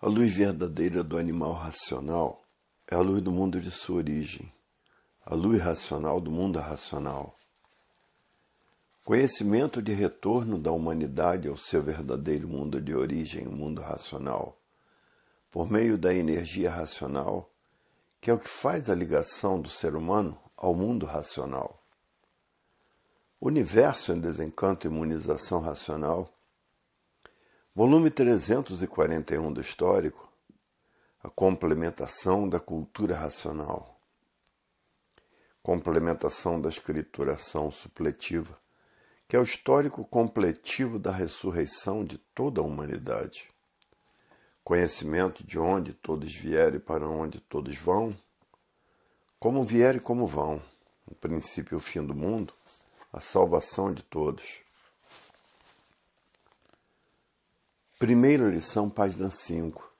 A luz verdadeira do animal racional é a luz do mundo de sua origem, a luz racional do mundo racional. Conhecimento de retorno da humanidade ao seu verdadeiro mundo de origem, o mundo racional, por meio da energia racional, que é o que faz a ligação do ser humano ao mundo racional. O universo em desencanto e imunização racional Volume 341 do Histórico, a complementação da cultura racional, complementação da escrituração supletiva, que é o histórico completivo da ressurreição de toda a humanidade. Conhecimento de onde todos vieram e para onde todos vão, como vieram e como vão, o princípio e o fim do mundo, a salvação de todos. Primeira lição, página 5.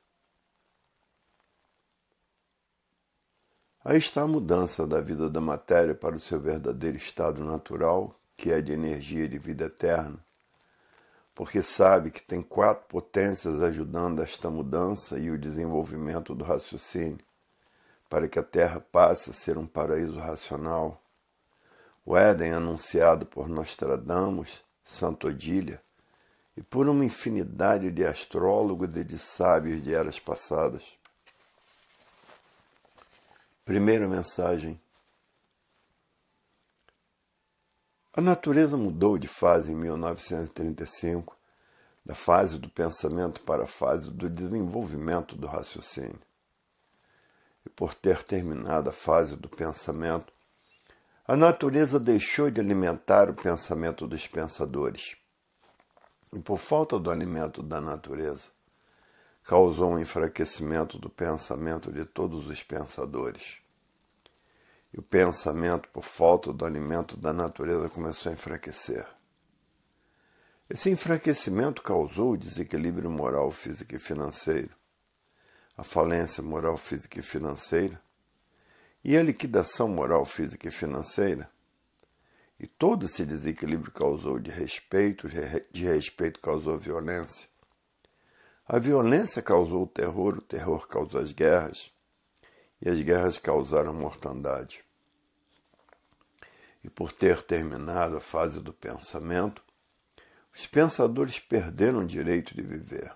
Aí está a mudança da vida da matéria para o seu verdadeiro estado natural, que é de energia e de vida eterna, porque sabe que tem quatro potências ajudando esta mudança e o desenvolvimento do raciocínio, para que a Terra passe a ser um paraíso racional. O Éden, anunciado por Nostradamus, Santo Odília, e por uma infinidade de astrólogos e de sábios de eras passadas. Primeira mensagem. A natureza mudou de fase em 1935, da fase do pensamento para a fase do desenvolvimento do raciocínio. E por ter terminado a fase do pensamento, a natureza deixou de alimentar o pensamento dos pensadores e, por falta do alimento da natureza, causou um enfraquecimento do pensamento de todos os pensadores. E o pensamento, por falta do alimento da natureza, começou a enfraquecer. Esse enfraquecimento causou o desequilíbrio moral, físico e financeiro, a falência moral, física e financeira e a liquidação moral, física e financeira e todo esse desequilíbrio causou de respeito, de respeito causou violência. A violência causou o terror, o terror causou as guerras, e as guerras causaram mortandade. E por ter terminado a fase do pensamento, os pensadores perderam o direito de viver.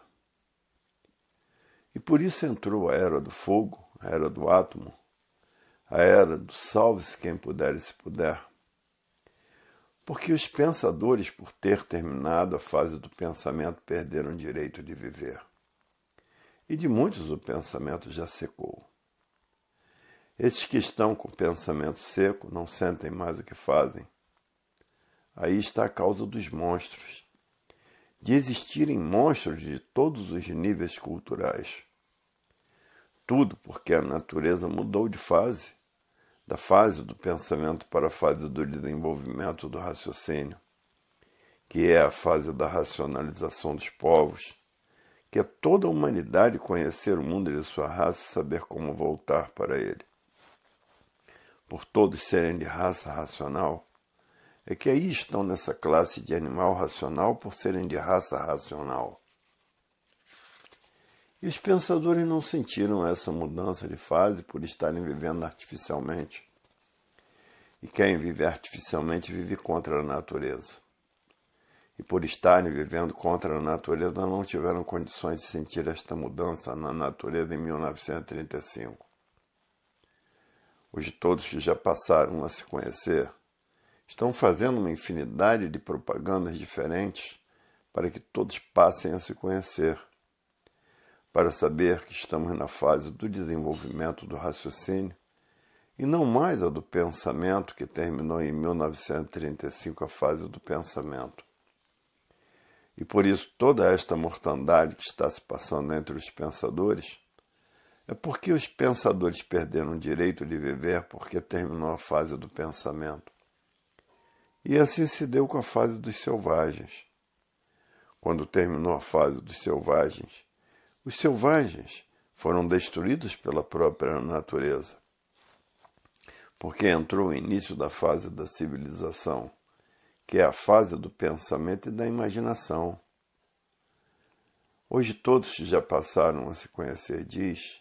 E por isso entrou a era do fogo, a era do átomo, a era do salve-se quem puder e se puder. Porque os pensadores, por ter terminado a fase do pensamento, perderam o direito de viver. E de muitos o pensamento já secou. Esses que estão com o pensamento seco não sentem mais o que fazem. Aí está a causa dos monstros. De existirem monstros de todos os níveis culturais. Tudo porque a natureza mudou de fase da fase do pensamento para a fase do desenvolvimento do raciocínio, que é a fase da racionalização dos povos, que é toda a humanidade conhecer o mundo de sua raça e saber como voltar para ele. Por todos serem de raça racional, é que aí estão nessa classe de animal racional por serem de raça racional. E os pensadores não sentiram essa mudança de fase por estarem vivendo artificialmente. E quem vive artificialmente vive contra a natureza. E por estarem vivendo contra a natureza, não tiveram condições de sentir esta mudança na natureza em 1935. Hoje, todos que já passaram a se conhecer estão fazendo uma infinidade de propagandas diferentes para que todos passem a se conhecer para saber que estamos na fase do desenvolvimento do raciocínio e não mais a do pensamento, que terminou em 1935 a fase do pensamento. E por isso toda esta mortandade que está se passando entre os pensadores é porque os pensadores perderam o direito de viver porque terminou a fase do pensamento. E assim se deu com a fase dos selvagens. Quando terminou a fase dos selvagens, os selvagens foram destruídos pela própria natureza, porque entrou o início da fase da civilização, que é a fase do pensamento e da imaginação. Hoje todos que já passaram a se conhecer diz,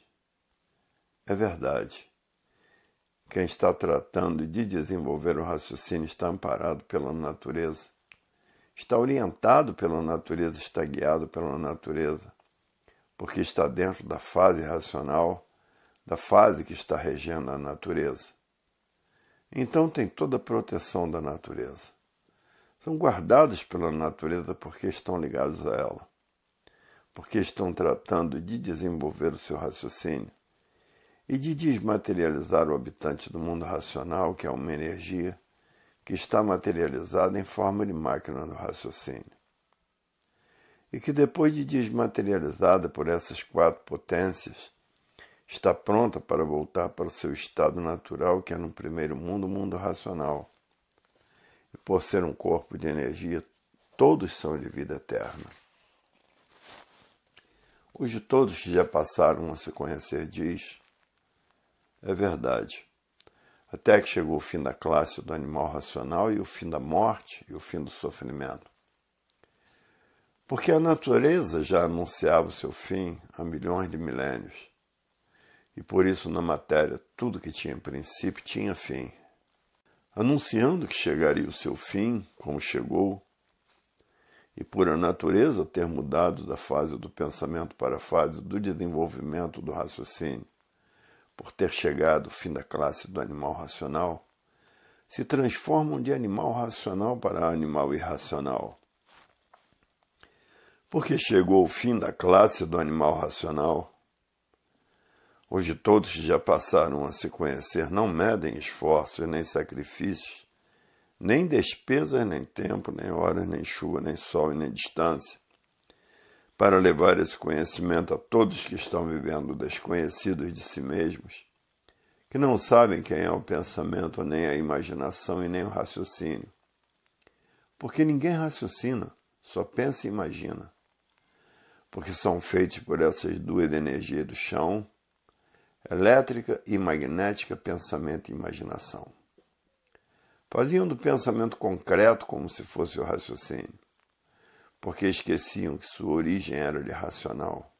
é verdade. Quem está tratando de desenvolver o raciocínio está amparado pela natureza, está orientado pela natureza, está guiado pela natureza porque está dentro da fase racional, da fase que está regendo a natureza. Então tem toda a proteção da natureza. São guardados pela natureza porque estão ligados a ela, porque estão tratando de desenvolver o seu raciocínio e de desmaterializar o habitante do mundo racional, que é uma energia que está materializada em forma de máquina do raciocínio e que, depois de desmaterializada por essas quatro potências, está pronta para voltar para o seu estado natural, que é no primeiro mundo, o mundo racional. E por ser um corpo de energia, todos são de vida eterna. Hoje todos que já passaram a se conhecer diz, é verdade. Até que chegou o fim da classe do animal racional e o fim da morte e o fim do sofrimento porque a natureza já anunciava o seu fim há milhões de milênios. E por isso, na matéria, tudo que tinha princípio tinha fim. Anunciando que chegaria o seu fim, como chegou, e por a natureza ter mudado da fase do pensamento para a fase do desenvolvimento do raciocínio, por ter chegado o fim da classe do animal racional, se transformam de animal racional para animal irracional porque chegou o fim da classe do animal racional. Hoje todos que já passaram a se conhecer não medem esforços nem sacrifícios, nem despesas, nem tempo, nem horas, nem chuva, nem sol e nem distância, para levar esse conhecimento a todos que estão vivendo desconhecidos de si mesmos, que não sabem quem é o pensamento, nem a imaginação e nem o raciocínio. Porque ninguém raciocina, só pensa e imagina porque são feitos por essas duas energias do chão, elétrica e magnética, pensamento e imaginação. Faziam do pensamento concreto como se fosse o raciocínio, porque esqueciam que sua origem era de racional.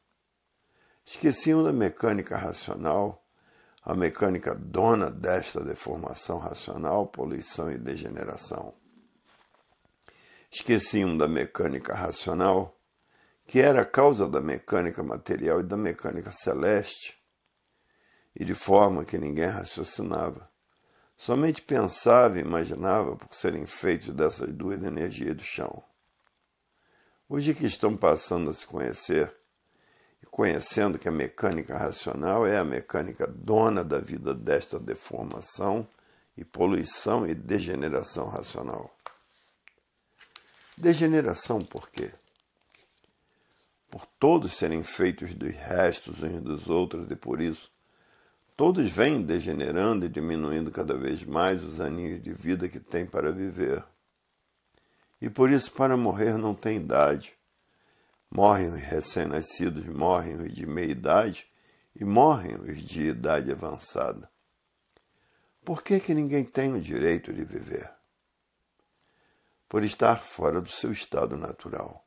Esqueciam da mecânica racional, a mecânica dona desta deformação racional, poluição e degeneração. Esqueciam da mecânica racional, que era a causa da mecânica material e da mecânica celeste, e de forma que ninguém raciocinava. Somente pensava e imaginava por serem feitos dessas duas energias do chão. Hoje que estão passando a se conhecer, e conhecendo que a mecânica racional é a mecânica dona da vida desta deformação e poluição e degeneração racional. Degeneração por quê? por todos serem feitos dos restos uns dos outros e por isso todos vêm degenerando e diminuindo cada vez mais os aninhos de vida que têm para viver. E por isso para morrer não tem idade. Morrem os recém-nascidos, morrem os de meia idade e morrem os de idade avançada. Por que que ninguém tem o direito de viver? Por estar fora do seu estado natural.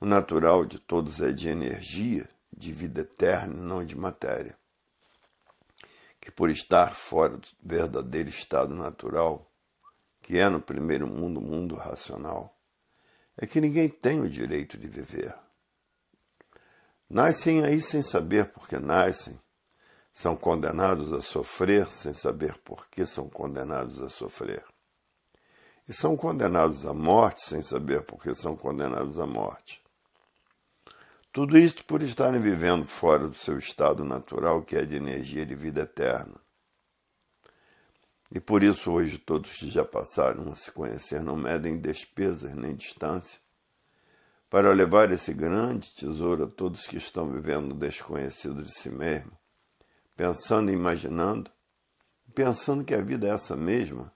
O natural de todos é de energia, de vida eterna, não de matéria, que por estar fora do verdadeiro estado natural, que é no primeiro mundo mundo racional, é que ninguém tem o direito de viver. Nascem aí sem saber por que nascem, são condenados a sofrer sem saber por que são condenados a sofrer. E são condenados à morte sem saber por que são condenados à morte. Tudo isto por estarem vivendo fora do seu estado natural, que é de energia de vida eterna. E por isso hoje todos que já passaram a se conhecer não medem despesas nem distância para levar esse grande tesouro a todos que estão vivendo desconhecidos de si mesmo, pensando e imaginando, pensando que a vida é essa mesma,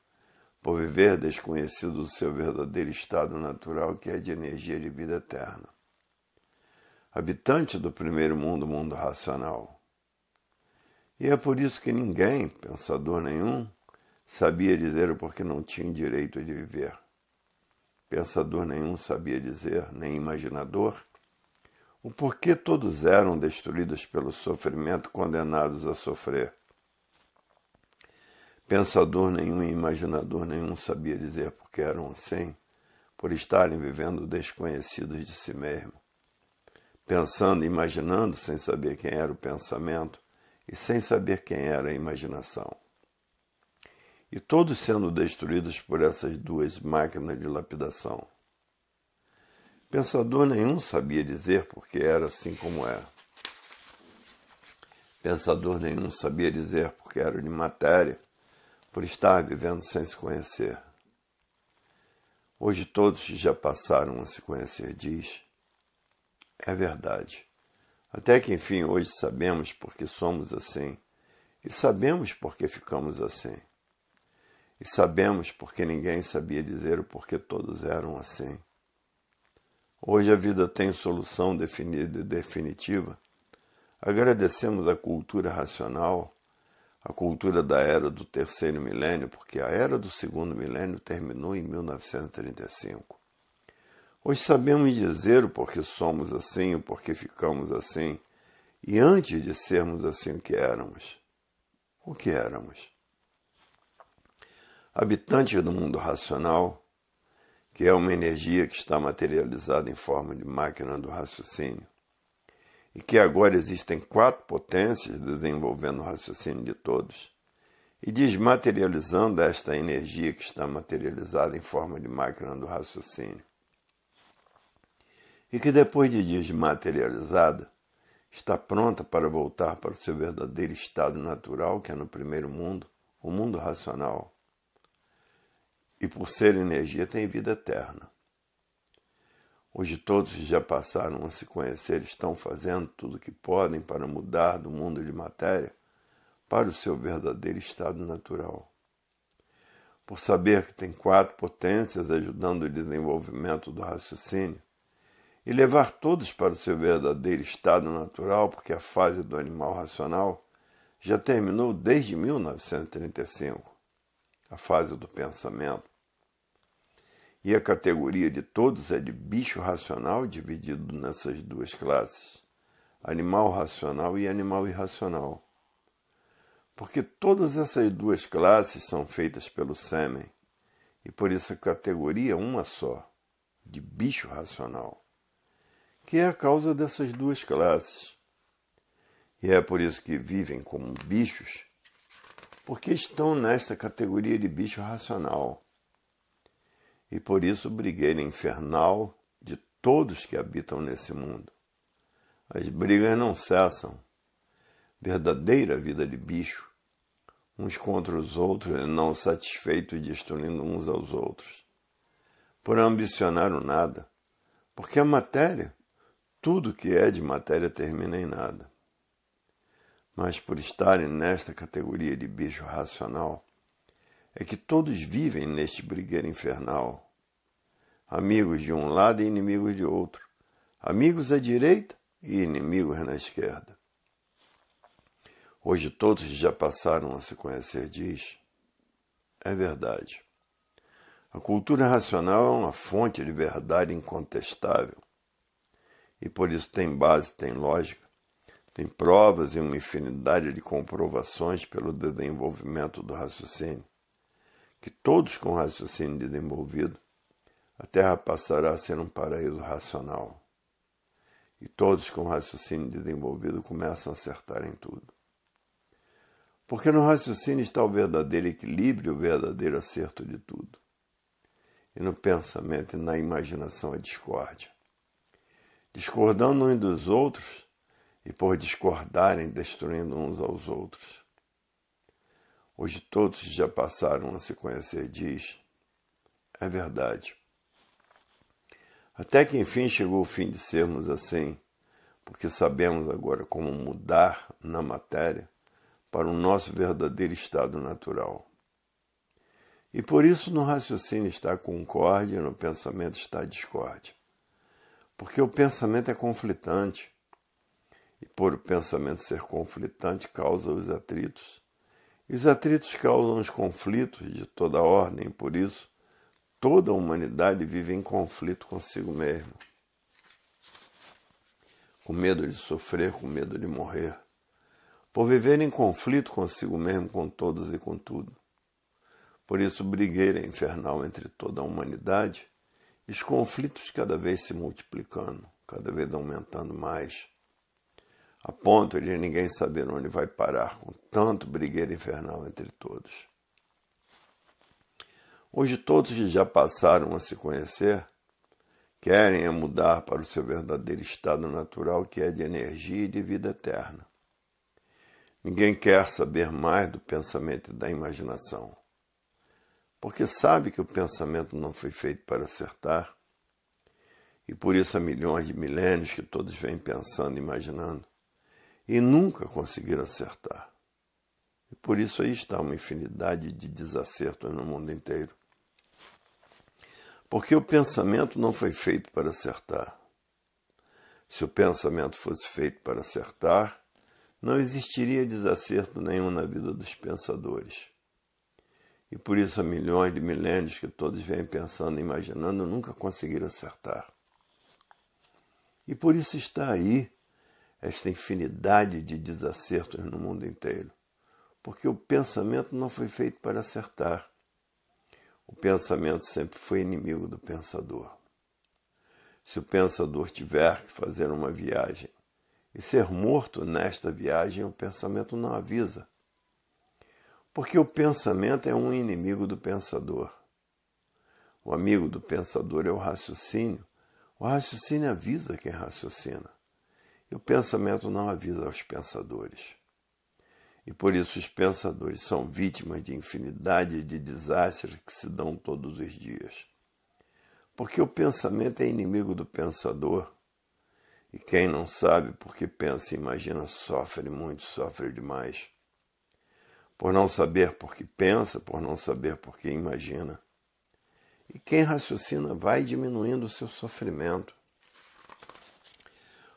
por viver desconhecido do seu verdadeiro estado natural que é de energia de vida eterna habitante do primeiro mundo, mundo racional. E é por isso que ninguém, pensador nenhum, sabia dizer o porquê não tinha direito de viver. Pensador nenhum sabia dizer, nem imaginador, o porquê todos eram destruídos pelo sofrimento, condenados a sofrer. Pensador nenhum e imaginador nenhum sabia dizer porque eram assim, por estarem vivendo desconhecidos de si mesmo pensando, imaginando, sem saber quem era o pensamento e sem saber quem era a imaginação. E todos sendo destruídos por essas duas máquinas de lapidação. Pensador nenhum sabia dizer porque era assim como é. Pensador nenhum sabia dizer porque era de matéria, por estar vivendo sem se conhecer. Hoje todos que já passaram a se conhecer diz é verdade. Até que enfim hoje sabemos porque somos assim, e sabemos porque ficamos assim. E sabemos porque ninguém sabia dizer o porquê todos eram assim. Hoje a vida tem solução definida e definitiva. Agradecemos a cultura racional, a cultura da era do terceiro milênio, porque a era do segundo milênio terminou em 1935. Hoje sabemos dizer o porquê somos assim, o porquê ficamos assim, e antes de sermos assim o que éramos. O que éramos? Habitantes do mundo racional, que é uma energia que está materializada em forma de máquina do raciocínio, e que agora existem quatro potências desenvolvendo o raciocínio de todos, e desmaterializando esta energia que está materializada em forma de máquina do raciocínio e que depois de desmaterializada está pronta para voltar para o seu verdadeiro estado natural, que é no primeiro mundo, o mundo racional. E por ser energia tem vida eterna. Hoje todos já passaram a se conhecer, estão fazendo tudo o que podem para mudar do mundo de matéria para o seu verdadeiro estado natural. Por saber que tem quatro potências ajudando o desenvolvimento do raciocínio, e levar todos para o seu verdadeiro estado natural, porque a fase do animal racional já terminou desde 1935, a fase do pensamento. E a categoria de todos é de bicho racional, dividido nessas duas classes, animal racional e animal irracional. Porque todas essas duas classes são feitas pelo sêmen, e por isso a categoria é uma só, de bicho racional que é a causa dessas duas classes. E é por isso que vivem como bichos, porque estão nesta categoria de bicho racional. E por isso brigueira infernal de todos que habitam nesse mundo. As brigas não cessam. Verdadeira vida de bicho, uns contra os outros, não satisfeitos destruindo uns aos outros. Por ambicionar o nada, porque a matéria tudo que é de matéria termina em nada. Mas por estarem nesta categoria de bicho racional, é que todos vivem neste brigueiro infernal. Amigos de um lado e inimigos de outro. Amigos à direita e inimigos na esquerda. Hoje todos já passaram a se conhecer, diz. É verdade. A cultura racional é uma fonte de verdade incontestável e por isso tem base, tem lógica, tem provas e uma infinidade de comprovações pelo desenvolvimento do raciocínio, que todos com raciocínio desenvolvido, a Terra passará a ser um paraíso racional. E todos com raciocínio desenvolvido começam a acertar em tudo. Porque no raciocínio está o verdadeiro equilíbrio, o verdadeiro acerto de tudo. E no pensamento e na imaginação a discórdia discordando uns dos outros e por discordarem destruindo uns aos outros. Hoje todos já passaram a se conhecer, diz. É verdade. Até que enfim chegou o fim de sermos assim, porque sabemos agora como mudar na matéria para o nosso verdadeiro estado natural. E por isso no raciocínio está concórdia, no pensamento está discórdia. Porque o pensamento é conflitante. E por o pensamento ser conflitante, causa os atritos. E os atritos causam os conflitos de toda ordem, por isso, toda a humanidade vive em conflito consigo mesma. Com medo de sofrer, com medo de morrer. Por viver em conflito consigo mesmo, com todos e com tudo. Por isso, brigueira infernal entre toda a humanidade e os conflitos cada vez se multiplicando, cada vez aumentando mais, a ponto de ninguém saber onde vai parar com tanto brigueiro infernal entre todos. Hoje todos que já passaram a se conhecer querem é mudar para o seu verdadeiro estado natural, que é de energia e de vida eterna. Ninguém quer saber mais do pensamento e da imaginação porque sabe que o pensamento não foi feito para acertar, e por isso há milhões de milênios que todos vêm pensando, imaginando, e nunca conseguiram acertar. E por isso aí está uma infinidade de desacertos no mundo inteiro. Porque o pensamento não foi feito para acertar. Se o pensamento fosse feito para acertar, não existiria desacerto nenhum na vida dos pensadores. E por isso há milhões de milênios que todos vêm pensando e imaginando nunca conseguiram acertar. E por isso está aí esta infinidade de desacertos no mundo inteiro. Porque o pensamento não foi feito para acertar. O pensamento sempre foi inimigo do pensador. Se o pensador tiver que fazer uma viagem e ser morto nesta viagem, o pensamento não avisa, porque o pensamento é um inimigo do pensador. O amigo do pensador é o raciocínio. O raciocínio avisa quem raciocina. E o pensamento não avisa aos pensadores. E por isso os pensadores são vítimas de infinidade de desastres que se dão todos os dias. Porque o pensamento é inimigo do pensador. E quem não sabe porque pensa e imagina sofre muito, sofre demais por não saber porque pensa, por não saber porque imagina. E quem raciocina vai diminuindo o seu sofrimento.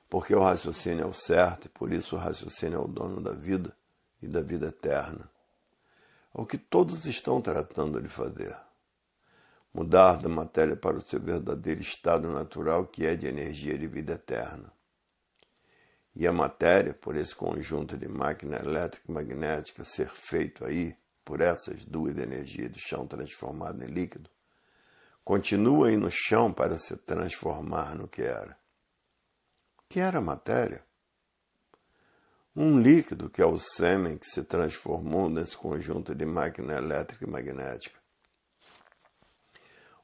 Porque o raciocínio é o certo e por isso o raciocínio é o dono da vida e da vida eterna. É o que todos estão tratando de fazer. Mudar da matéria para o seu verdadeiro estado natural, que é de energia de vida eterna e a matéria, por esse conjunto de máquina elétrica e magnética ser feito aí, por essas duas energias do chão transformado em líquido, continua aí no chão para se transformar no que era. O que era matéria? Um líquido que é o sêmen que se transformou nesse conjunto de máquina elétrica e magnética.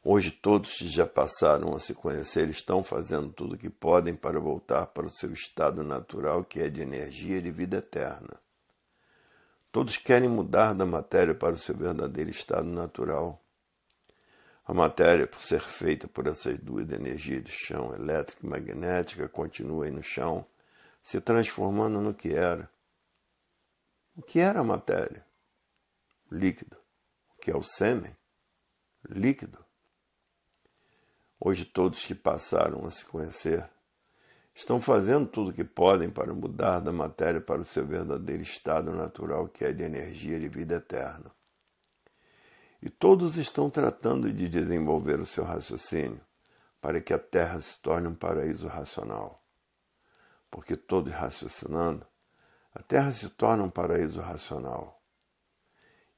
Hoje todos que já passaram a se conhecer estão fazendo tudo o que podem para voltar para o seu estado natural, que é de energia e de vida eterna. Todos querem mudar da matéria para o seu verdadeiro estado natural. A matéria, por ser feita por essas duas energias do chão, elétrica e magnética, continua aí no chão, se transformando no que era. O que era a matéria? Líquido. O que é o sêmen? Líquido Hoje, todos que passaram a se conhecer estão fazendo tudo o que podem para mudar da matéria para o seu verdadeiro estado natural, que é de energia de vida eterna. E todos estão tratando de desenvolver o seu raciocínio para que a Terra se torne um paraíso racional. Porque todos raciocinando, a Terra se torna um paraíso racional.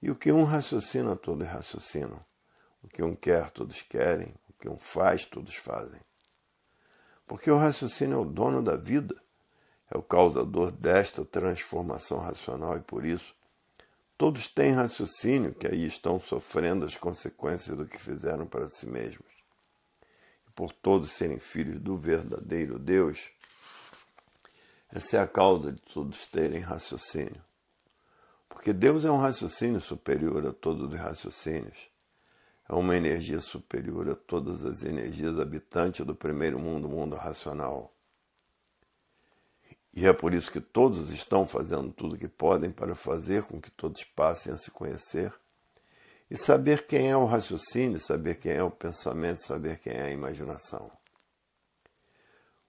E o que um raciocina, todos raciocinam. O que um quer, todos querem que um faz, todos fazem. Porque o raciocínio é o dono da vida, é o causador desta transformação racional e por isso todos têm raciocínio que aí estão sofrendo as consequências do que fizeram para si mesmos. E por todos serem filhos do verdadeiro Deus, essa é a causa de todos terem raciocínio. Porque Deus é um raciocínio superior a todos os raciocínios é uma energia superior a todas as energias habitantes do primeiro mundo, mundo racional. E é por isso que todos estão fazendo tudo o que podem para fazer com que todos passem a se conhecer e saber quem é o raciocínio, saber quem é o pensamento, saber quem é a imaginação.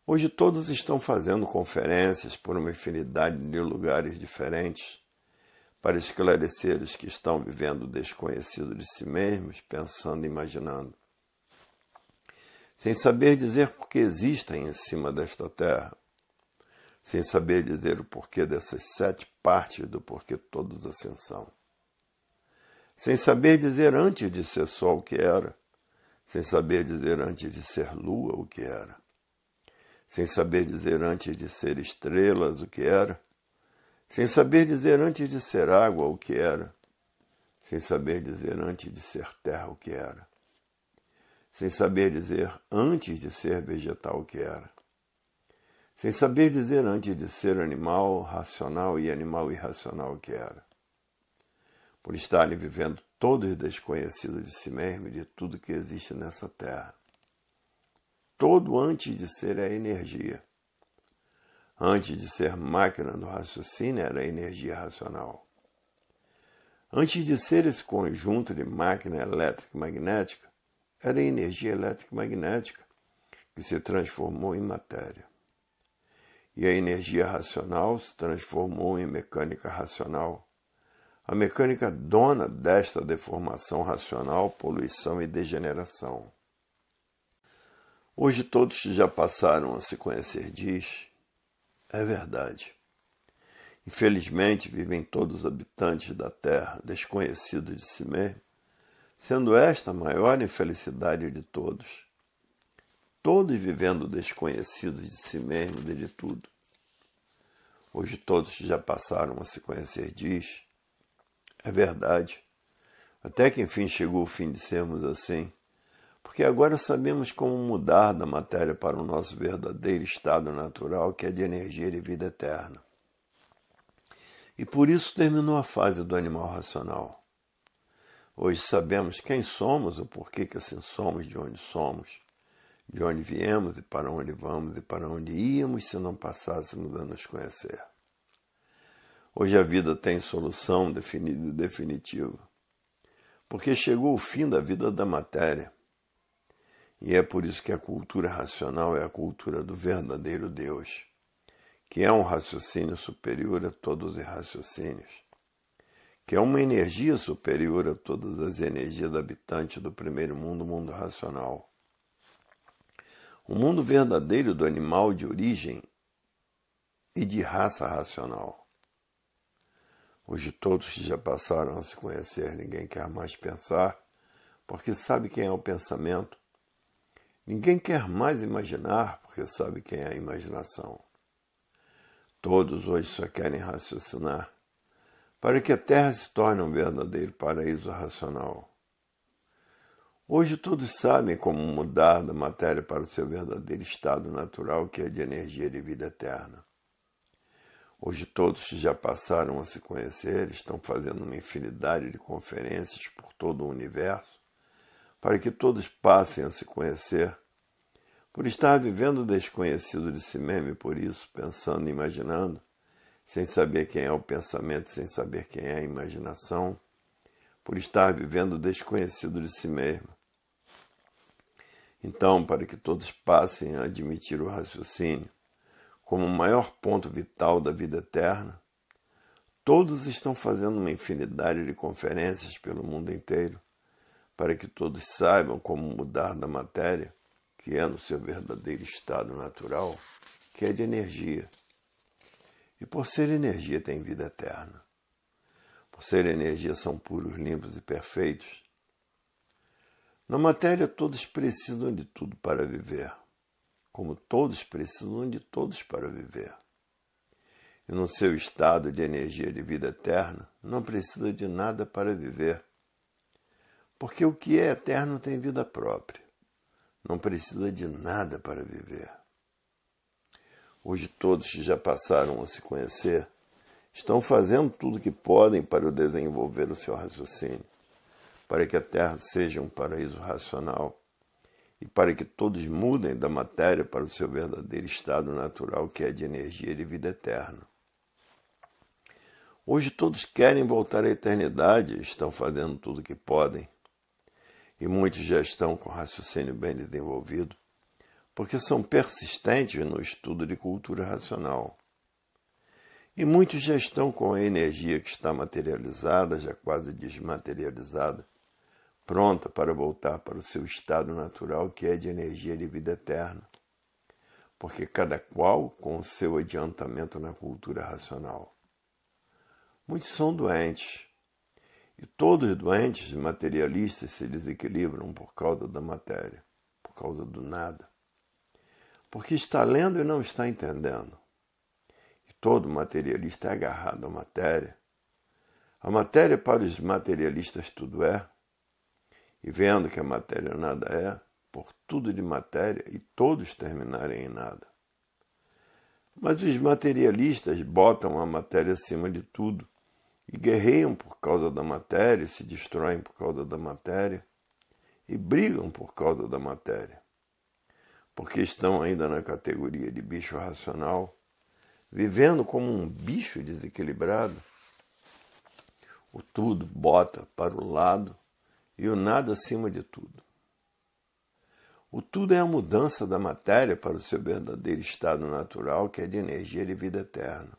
Hoje todos estão fazendo conferências por uma infinidade de lugares diferentes para esclarecer os que estão vivendo desconhecido de si mesmos, pensando e imaginando, sem saber dizer por que existem em cima desta terra, sem saber dizer o porquê dessas sete partes do porquê todos ascensão, sem saber dizer antes de ser sol o que era, sem saber dizer antes de ser lua o que era, sem saber dizer antes de ser estrelas o que era, sem saber dizer antes de ser água o que era, sem saber dizer antes de ser terra o que era, sem saber dizer antes de ser vegetal o que era, sem saber dizer antes de ser animal racional e animal irracional o que era. Por estarem vivendo todos desconhecidos de si mesmo e de tudo que existe nessa terra. Todo antes de ser é energia antes de ser máquina do raciocínio, era energia racional. Antes de ser esse conjunto de máquina elétrica e magnética, era energia elétrica e magnética que se transformou em matéria. E a energia racional se transformou em mecânica racional. A mecânica dona desta deformação racional, poluição e degeneração. Hoje todos já passaram a se conhecer, diz, é verdade. Infelizmente, vivem todos os habitantes da terra desconhecidos de si mesmo, sendo esta a maior infelicidade de todos. Todos vivendo desconhecidos de si mesmo, de tudo. Hoje todos já passaram a se conhecer, diz. É verdade. Até que enfim chegou o fim de sermos assim porque agora sabemos como mudar da matéria para o nosso verdadeiro estado natural, que é de energia e vida eterna. E por isso terminou a fase do animal racional. Hoje sabemos quem somos, o porquê que assim somos, de onde somos, de onde viemos e para onde vamos e para onde íamos se não passássemos a nos conhecer. Hoje a vida tem solução definida e definitiva, porque chegou o fim da vida da matéria e é por isso que a cultura racional é a cultura do verdadeiro Deus, que é um raciocínio superior a todos os raciocínios, que é uma energia superior a todas as energias do habitante do primeiro mundo, mundo racional. O mundo verdadeiro do animal de origem e de raça racional. Hoje todos já passaram a se conhecer, ninguém quer mais pensar, porque sabe quem é o pensamento Ninguém quer mais imaginar porque sabe quem é a imaginação. Todos hoje só querem raciocinar para que a Terra se torne um verdadeiro paraíso racional. Hoje todos sabem como mudar da matéria para o seu verdadeiro estado natural, que é de energia de vida eterna. Hoje todos que já passaram a se conhecer estão fazendo uma infinidade de conferências por todo o universo para que todos passem a se conhecer. Por estar vivendo desconhecido de si mesmo e por isso pensando e imaginando, sem saber quem é o pensamento, sem saber quem é a imaginação, por estar vivendo desconhecido de si mesmo. Então, para que todos passem a admitir o raciocínio como o maior ponto vital da vida eterna, todos estão fazendo uma infinidade de conferências pelo mundo inteiro para que todos saibam como mudar da matéria, que é no seu verdadeiro estado natural, que é de energia. E por ser energia tem vida eterna. Por ser energia são puros, limpos e perfeitos. Na matéria todos precisam de tudo para viver, como todos precisam de todos para viver. E no seu estado de energia de vida eterna, não precisa de nada para viver porque o que é eterno tem vida própria, não precisa de nada para viver. Hoje, todos que já passaram a se conhecer estão fazendo tudo o que podem para desenvolver o seu raciocínio, para que a Terra seja um paraíso racional e para que todos mudem da matéria para o seu verdadeiro estado natural, que é de energia e vida eterna. Hoje todos querem voltar à eternidade e estão fazendo tudo o que podem e muitos já estão com raciocínio bem desenvolvido, porque são persistentes no estudo de cultura racional. E muitos já estão com a energia que está materializada, já quase desmaterializada, pronta para voltar para o seu estado natural, que é de energia de vida eterna. Porque cada qual com o seu adiantamento na cultura racional. Muitos são doentes, e todos os doentes materialistas se desequilibram por causa da matéria, por causa do nada. Porque está lendo e não está entendendo. E todo materialista é agarrado à matéria. A matéria para os materialistas tudo é. E vendo que a matéria nada é, por tudo de matéria e todos terminarem em nada. Mas os materialistas botam a matéria acima de tudo e guerreiam por causa da matéria, se destroem por causa da matéria e brigam por causa da matéria, porque estão ainda na categoria de bicho racional, vivendo como um bicho desequilibrado. O tudo bota para o lado e o nada acima de tudo. O tudo é a mudança da matéria para o seu verdadeiro estado natural, que é de energia e vida eterna.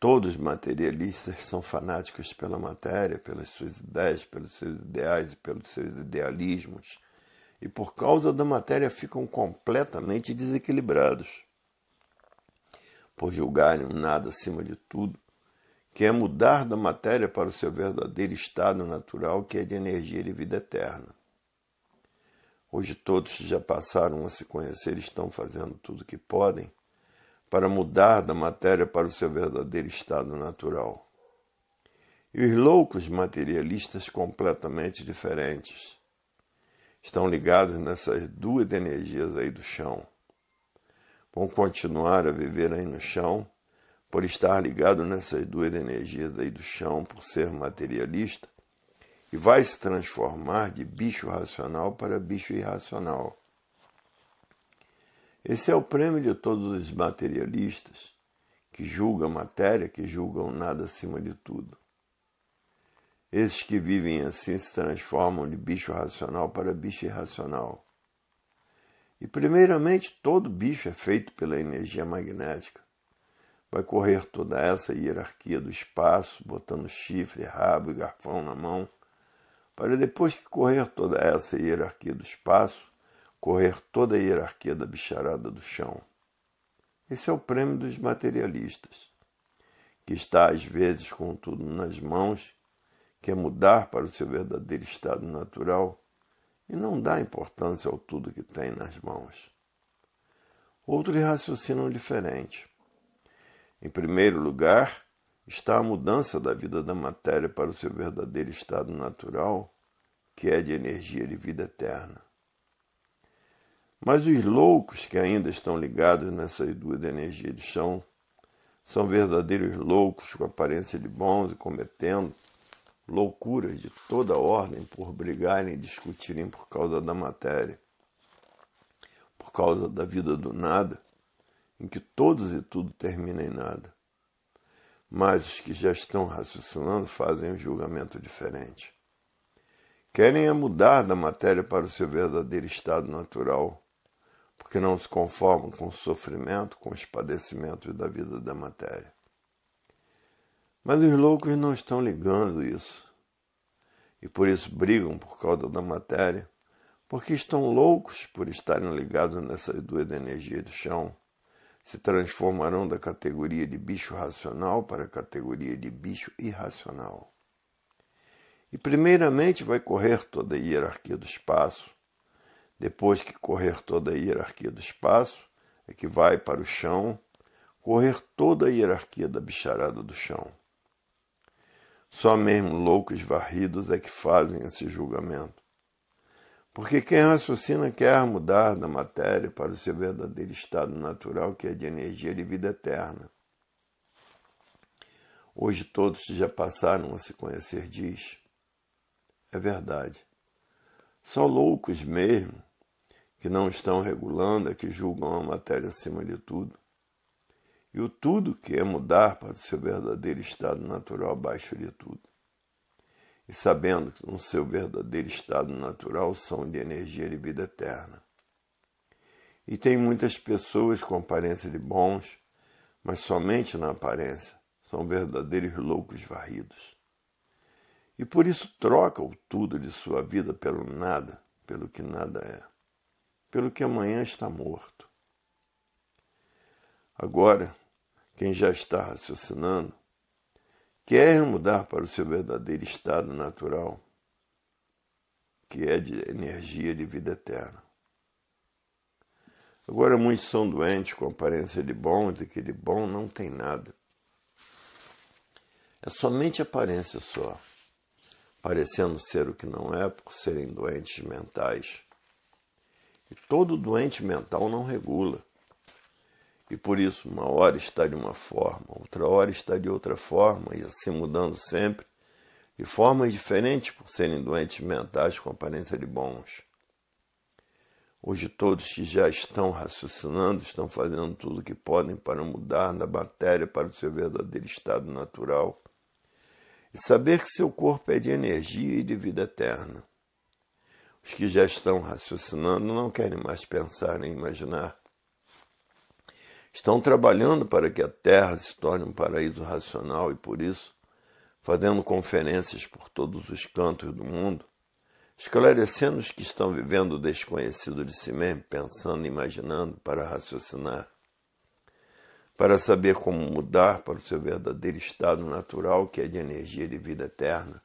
Todos materialistas são fanáticos pela matéria, pelas suas ideias, pelos seus ideais e pelos seus idealismos, e por causa da matéria ficam completamente desequilibrados. Por julgarem um nada acima de tudo, que é mudar da matéria para o seu verdadeiro estado natural, que é de energia e vida eterna. Hoje todos já passaram a se conhecer e estão fazendo tudo o que podem para mudar da matéria para o seu verdadeiro estado natural. E os loucos materialistas completamente diferentes estão ligados nessas duas energias aí do chão. Vão continuar a viver aí no chão por estar ligado nessas duas energias aí do chão, por ser materialista, e vai se transformar de bicho racional para bicho irracional. Esse é o prêmio de todos os materialistas, que julgam matéria, que julgam nada acima de tudo. Esses que vivem assim se transformam de bicho racional para bicho irracional. E, primeiramente, todo bicho é feito pela energia magnética. Vai correr toda essa hierarquia do espaço, botando chifre, rabo e garfão na mão, para depois que correr toda essa hierarquia do espaço, correr toda a hierarquia da bicharada do chão. Esse é o prêmio dos materialistas, que está às vezes com tudo nas mãos, quer mudar para o seu verdadeiro estado natural e não dá importância ao tudo que tem nas mãos. Outros raciocinam diferente. Em primeiro lugar, está a mudança da vida da matéria para o seu verdadeiro estado natural, que é de energia de vida eterna. Mas os loucos que ainda estão ligados nessa duas energia de chão são verdadeiros loucos com aparência de bons e cometendo loucuras de toda ordem por brigarem e discutirem por causa da matéria, por causa da vida do nada, em que todos e tudo termina em nada. Mas os que já estão raciocinando fazem um julgamento diferente. Querem é mudar da matéria para o seu verdadeiro estado natural porque não se conformam com o sofrimento, com os padecimentos da vida da matéria. Mas os loucos não estão ligando isso. E por isso brigam por causa da matéria, porque estão loucos por estarem ligados nessas duas energias do chão. Se transformarão da categoria de bicho racional para a categoria de bicho irracional. E primeiramente vai correr toda a hierarquia do espaço, depois que correr toda a hierarquia do espaço, é que vai para o chão, correr toda a hierarquia da bicharada do chão. Só mesmo loucos varridos é que fazem esse julgamento. Porque quem raciocina quer mudar da matéria para o seu verdadeiro estado natural, que é de energia e vida eterna. Hoje todos já passaram a se conhecer, diz. É verdade. Só loucos mesmo que não estão regulando, é que julgam a matéria acima de tudo. E o tudo que é mudar para o seu verdadeiro estado natural abaixo de tudo. E sabendo que no seu verdadeiro estado natural são de energia e vida eterna. E tem muitas pessoas com aparência de bons, mas somente na aparência, são verdadeiros loucos varridos. E por isso troca o tudo de sua vida pelo nada, pelo que nada é pelo que amanhã está morto. Agora, quem já está raciocinando, quer mudar para o seu verdadeiro estado natural, que é de energia de vida eterna. Agora, muitos são doentes com aparência de bom, e daquele bom não tem nada. É somente aparência só, parecendo ser o que não é por serem doentes mentais e todo doente mental não regula. E por isso, uma hora está de uma forma, outra hora está de outra forma, e assim mudando sempre, de formas diferentes por serem doentes mentais com aparência de bons. Hoje, todos que já estão raciocinando estão fazendo tudo o que podem para mudar da matéria para o seu verdadeiro estado natural. E saber que seu corpo é de energia e de vida eterna. Os que já estão raciocinando não querem mais pensar nem imaginar. Estão trabalhando para que a Terra se torne um paraíso racional e, por isso, fazendo conferências por todos os cantos do mundo, esclarecendo os que estão vivendo o desconhecido de si mesmo, pensando e imaginando para raciocinar, para saber como mudar para o seu verdadeiro estado natural, que é de energia de vida eterna,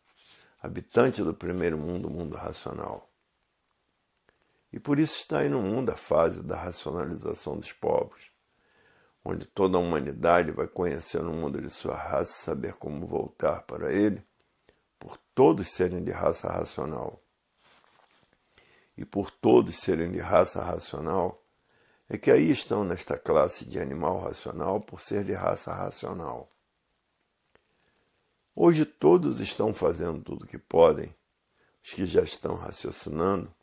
habitante do primeiro mundo, mundo racional. E por isso está aí no mundo a fase da racionalização dos povos, onde toda a humanidade vai conhecer o mundo de sua raça e saber como voltar para ele, por todos serem de raça racional. E por todos serem de raça racional, é que aí estão nesta classe de animal racional por ser de raça racional. Hoje todos estão fazendo tudo o que podem, os que já estão raciocinando,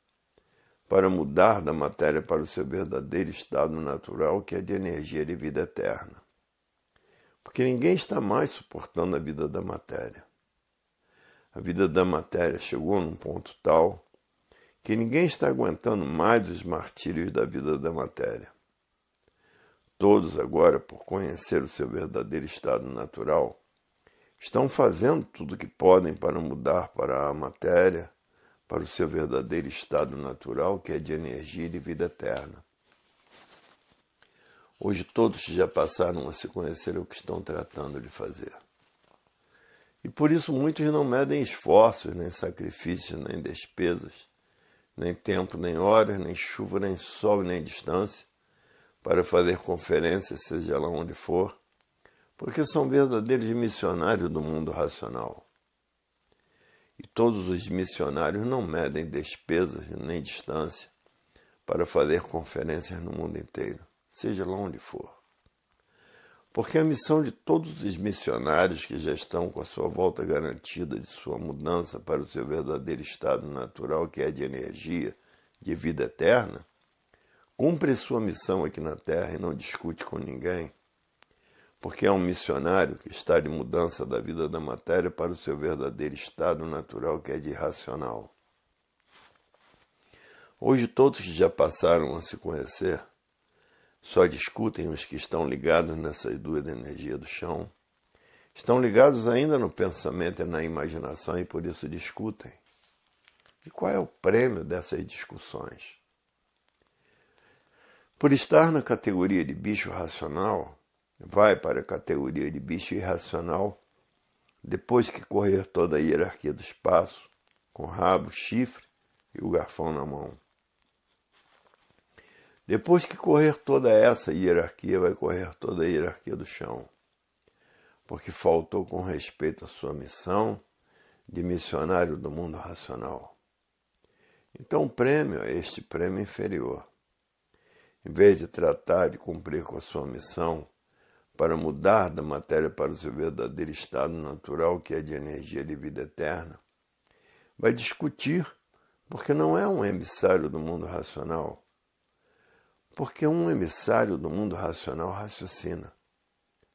para mudar da matéria para o seu verdadeiro estado natural, que é de energia de vida eterna. Porque ninguém está mais suportando a vida da matéria. A vida da matéria chegou num ponto tal que ninguém está aguentando mais os martírios da vida da matéria. Todos agora, por conhecer o seu verdadeiro estado natural, estão fazendo tudo o que podem para mudar para a matéria para o seu verdadeiro estado natural, que é de energia e de vida eterna. Hoje todos já passaram a se conhecer o que estão tratando de fazer. E por isso muitos não medem esforços, nem sacrifícios, nem despesas, nem tempo, nem horas, nem chuva, nem sol, nem distância, para fazer conferências, seja lá onde for, porque são verdadeiros missionários do mundo racional. Todos os missionários não medem despesas nem distância para fazer conferências no mundo inteiro, seja lá onde for. Porque a missão de todos os missionários que já estão com a sua volta garantida de sua mudança para o seu verdadeiro estado natural, que é de energia, de vida eterna, cumpre sua missão aqui na Terra e não discute com ninguém porque é um missionário que está de mudança da vida da matéria para o seu verdadeiro estado natural, que é de racional. Hoje todos que já passaram a se conhecer só discutem os que estão ligados nessas duas da energia do chão. Estão ligados ainda no pensamento e na imaginação e por isso discutem. E qual é o prêmio dessas discussões? Por estar na categoria de bicho racional, vai para a categoria de bicho irracional depois que correr toda a hierarquia do espaço, com rabo, chifre e o garfão na mão. Depois que correr toda essa hierarquia, vai correr toda a hierarquia do chão, porque faltou com respeito à sua missão de missionário do mundo racional. Então o prêmio é este prêmio inferior. Em vez de tratar de cumprir com a sua missão para mudar da matéria para o seu verdadeiro estado natural, que é de energia de vida eterna, vai discutir, porque não é um emissário do mundo racional. Porque um emissário do mundo racional raciocina.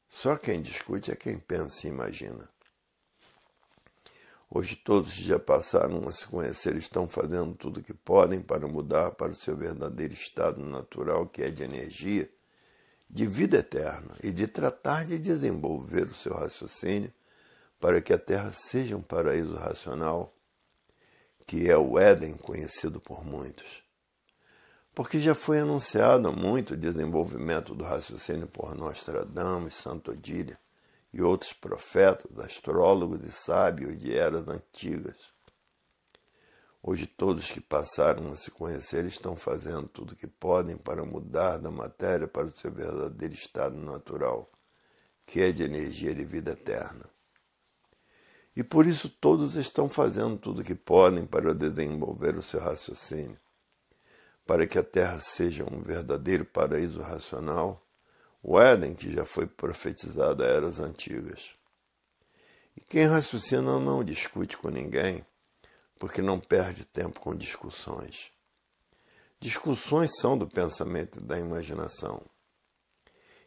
Só quem discute é quem pensa e imagina. Hoje todos que já passaram a se conhecer estão fazendo tudo o que podem para mudar para o seu verdadeiro estado natural, que é de energia de vida eterna e de tratar de desenvolver o seu raciocínio para que a terra seja um paraíso racional, que é o Éden conhecido por muitos. Porque já foi anunciado muito o desenvolvimento do raciocínio por Nostradamus, Santo Odília e outros profetas, astrólogos e sábios de eras antigas. Hoje todos que passaram a se conhecer estão fazendo tudo o que podem para mudar da matéria para o seu verdadeiro estado natural, que é de energia de vida eterna. E por isso todos estão fazendo tudo o que podem para desenvolver o seu raciocínio, para que a Terra seja um verdadeiro paraíso racional, o Éden que já foi profetizado a eras antigas. E quem raciocina não discute com ninguém porque não perde tempo com discussões. Discussões são do pensamento e da imaginação.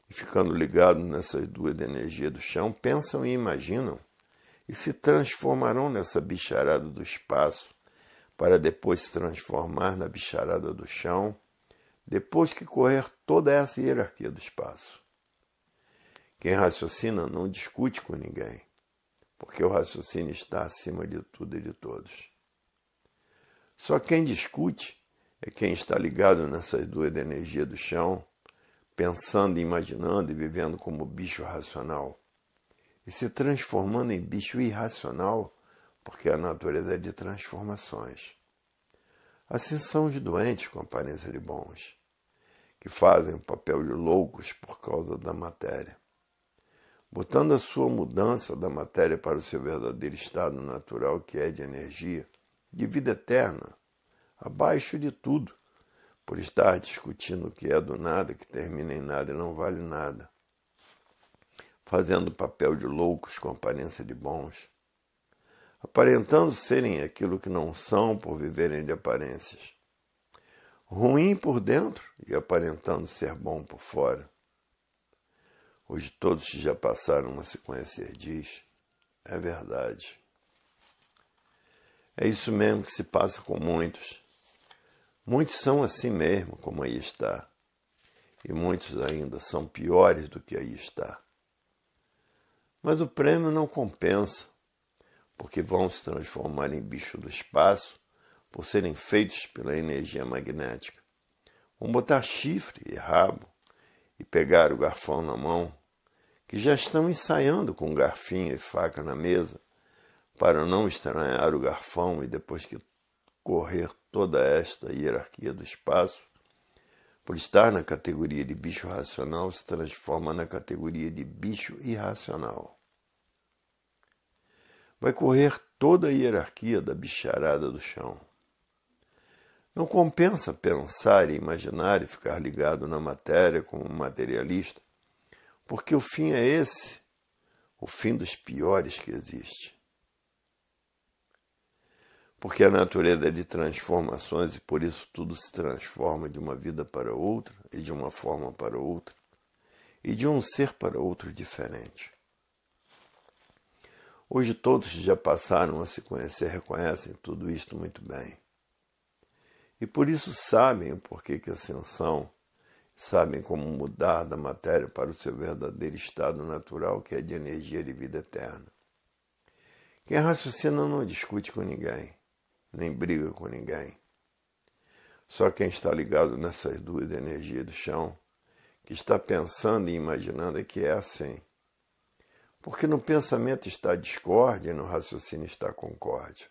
E ficando ligados nessas duas energias energia do chão, pensam e imaginam e se transformarão nessa bicharada do espaço, para depois se transformar na bicharada do chão, depois que correr toda essa hierarquia do espaço. Quem raciocina não discute com ninguém, porque o raciocínio está acima de tudo e de todos. Só quem discute é quem está ligado nessas duas da energia do chão, pensando, imaginando e vivendo como bicho racional. E se transformando em bicho irracional, porque a natureza é de transformações. Assim são os doentes com aparência de bons, que fazem o papel de loucos por causa da matéria. Botando a sua mudança da matéria para o seu verdadeiro estado natural, que é de energia, de vida eterna, abaixo de tudo, por estar discutindo o que é do nada, que termina em nada e não vale nada, fazendo papel de loucos com aparência de bons, aparentando serem aquilo que não são por viverem de aparências, ruim por dentro e aparentando ser bom por fora. Hoje todos que já passaram a se conhecer diz, é verdade. É isso mesmo que se passa com muitos. Muitos são assim mesmo, como aí está. E muitos ainda são piores do que aí está. Mas o prêmio não compensa, porque vão se transformar em bicho do espaço por serem feitos pela energia magnética. Vão botar chifre e rabo e pegar o garfão na mão, que já estão ensaiando com garfinho e faca na mesa para não estranhar o garfão e depois que correr toda esta hierarquia do espaço, por estar na categoria de bicho racional, se transforma na categoria de bicho irracional. Vai correr toda a hierarquia da bicharada do chão. Não compensa pensar e imaginar e ficar ligado na matéria como um materialista, porque o fim é esse, o fim dos piores que existe porque a natureza é de transformações e por isso tudo se transforma de uma vida para outra e de uma forma para outra e de um ser para outro diferente. Hoje todos que já passaram a se conhecer reconhecem tudo isto muito bem. E por isso sabem o porquê que a ascensão, sabem como mudar da matéria para o seu verdadeiro estado natural, que é de energia e vida eterna. Quem raciocina não discute com ninguém nem briga com ninguém. Só quem está ligado nessas duas energias do chão, que está pensando e imaginando é que é assim. Porque no pensamento está discórdia e no raciocínio está concórdia.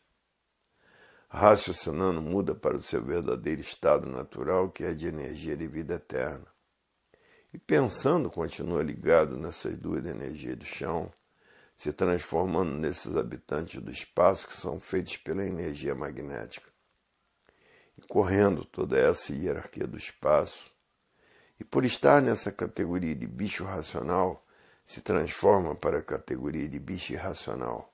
Raciocinando muda para o seu verdadeiro estado natural, que é de energia de vida eterna. E pensando continua ligado nessas duas energias do chão, se transformando nesses habitantes do espaço que são feitos pela energia magnética, e correndo toda essa hierarquia do espaço, e por estar nessa categoria de bicho racional, se transforma para a categoria de bicho irracional,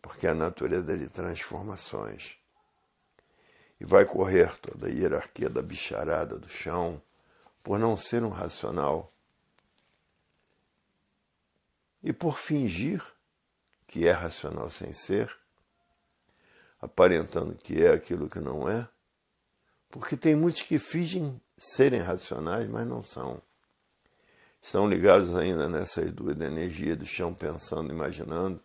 porque a natureza é de transformações. E vai correr toda a hierarquia da bicharada do chão, por não ser um racional, e por fingir que é racional sem ser, aparentando que é aquilo que não é, porque tem muitos que fingem serem racionais, mas não são. Estão ligados ainda nessas duas da energia do chão, pensando, imaginando.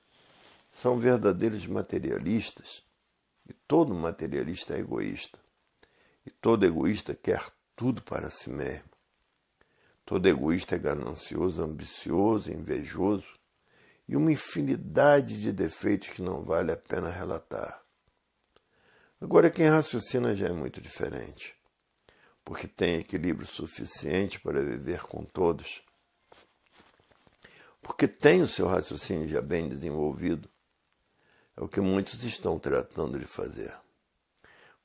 São verdadeiros materialistas. E todo materialista é egoísta. E todo egoísta quer tudo para si mesmo. Todo egoísta é ganancioso, ambicioso, invejoso e uma infinidade de defeitos que não vale a pena relatar. Agora, quem raciocina já é muito diferente, porque tem equilíbrio suficiente para viver com todos, porque tem o seu raciocínio já bem desenvolvido. É o que muitos estão tratando de fazer.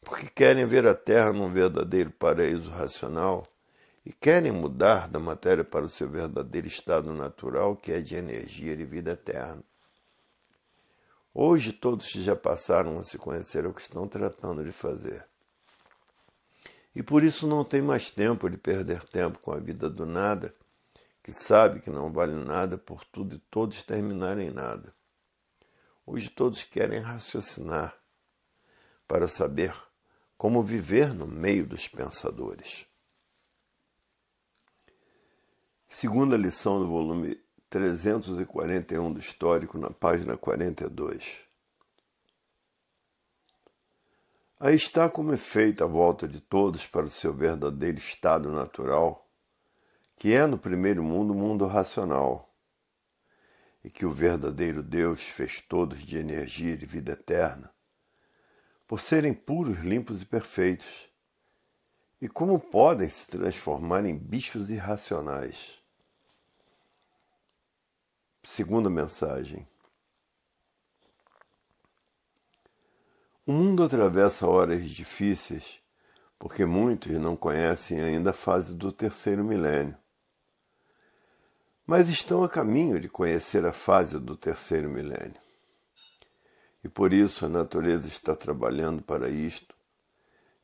Porque querem ver a Terra num verdadeiro paraíso racional e querem mudar da matéria para o seu verdadeiro estado natural, que é de energia e vida eterna. Hoje todos que já passaram a se conhecer é o que estão tratando de fazer. E por isso não tem mais tempo de perder tempo com a vida do nada, que sabe que não vale nada por tudo e todos terminarem nada. Hoje todos querem raciocinar para saber como viver no meio dos pensadores. Segunda lição do volume 341 do Histórico, na página 42. Aí está como é feita a volta de todos para o seu verdadeiro estado natural, que é no primeiro mundo o mundo racional, e que o verdadeiro Deus fez todos de energia e de vida eterna, por serem puros, limpos e perfeitos. E como podem se transformar em bichos irracionais? Segunda mensagem. O mundo atravessa horas difíceis porque muitos não conhecem ainda a fase do terceiro milênio. Mas estão a caminho de conhecer a fase do terceiro milênio. E por isso a natureza está trabalhando para isto,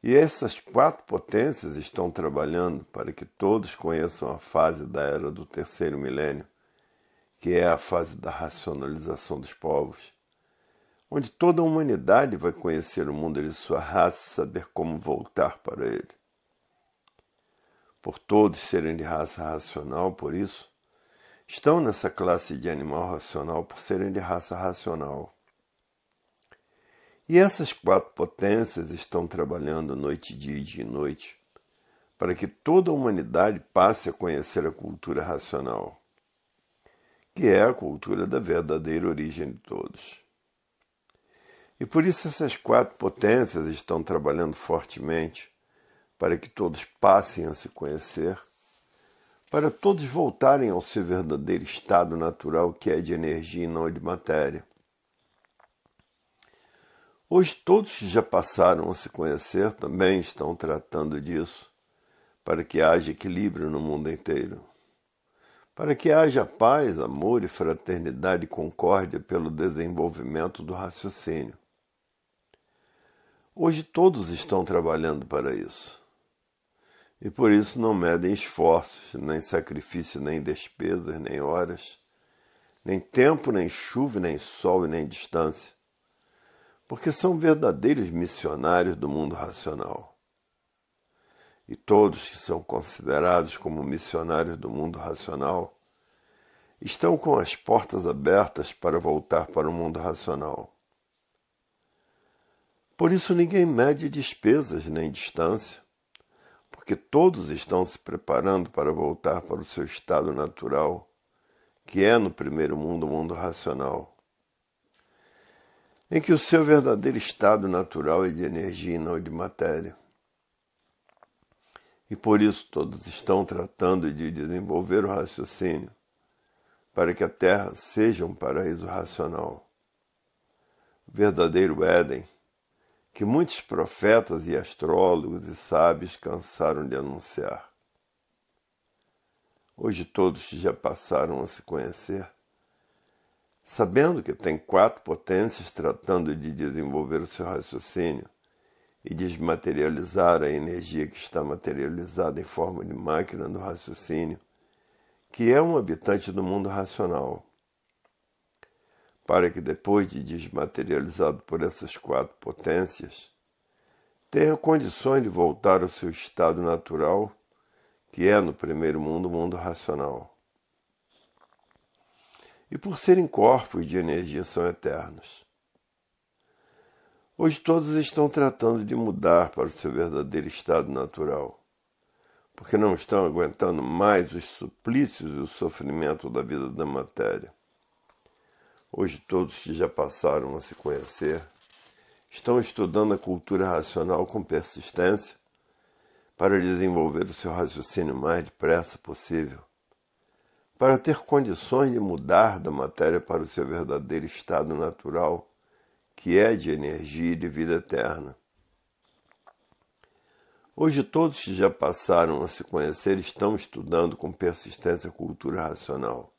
e essas quatro potências estão trabalhando para que todos conheçam a fase da era do terceiro milênio que é a fase da racionalização dos povos, onde toda a humanidade vai conhecer o mundo de sua raça e saber como voltar para ele. Por todos serem de raça racional, por isso, estão nessa classe de animal racional por serem de raça racional. E essas quatro potências estão trabalhando noite, dia e dia e noite, para que toda a humanidade passe a conhecer a cultura racional que é a cultura da verdadeira origem de todos. E por isso essas quatro potências estão trabalhando fortemente para que todos passem a se conhecer, para todos voltarem ao seu verdadeiro estado natural, que é de energia e não de matéria. Hoje, todos que já passaram a se conhecer também estão tratando disso, para que haja equilíbrio no mundo inteiro para que haja paz, amor e fraternidade e concórdia pelo desenvolvimento do raciocínio. Hoje todos estão trabalhando para isso. E por isso não medem esforços, nem sacrifício, nem despesas, nem horas, nem tempo, nem chuva, nem sol e nem distância, porque são verdadeiros missionários do mundo racional e todos que são considerados como missionários do mundo racional, estão com as portas abertas para voltar para o mundo racional. Por isso ninguém mede despesas nem distância, porque todos estão se preparando para voltar para o seu estado natural, que é no primeiro mundo o mundo racional, em que o seu verdadeiro estado natural é de energia e não de matéria. E por isso todos estão tratando de desenvolver o raciocínio para que a terra seja um paraíso racional. O verdadeiro Éden, que muitos profetas e astrólogos e sábios cansaram de anunciar. Hoje todos já passaram a se conhecer, sabendo que tem quatro potências tratando de desenvolver o seu raciocínio e desmaterializar a energia que está materializada em forma de máquina do raciocínio, que é um habitante do mundo racional, para que depois de desmaterializado por essas quatro potências, tenha condições de voltar ao seu estado natural, que é no primeiro mundo o mundo racional. E por serem corpos de energia são eternos. Hoje todos estão tratando de mudar para o seu verdadeiro estado natural, porque não estão aguentando mais os suplícios e o sofrimento da vida da matéria. Hoje todos que já passaram a se conhecer estão estudando a cultura racional com persistência para desenvolver o seu raciocínio mais depressa possível, para ter condições de mudar da matéria para o seu verdadeiro estado natural que é de energia e de vida eterna. Hoje, todos que já passaram a se conhecer estão estudando com persistência a cultura racional.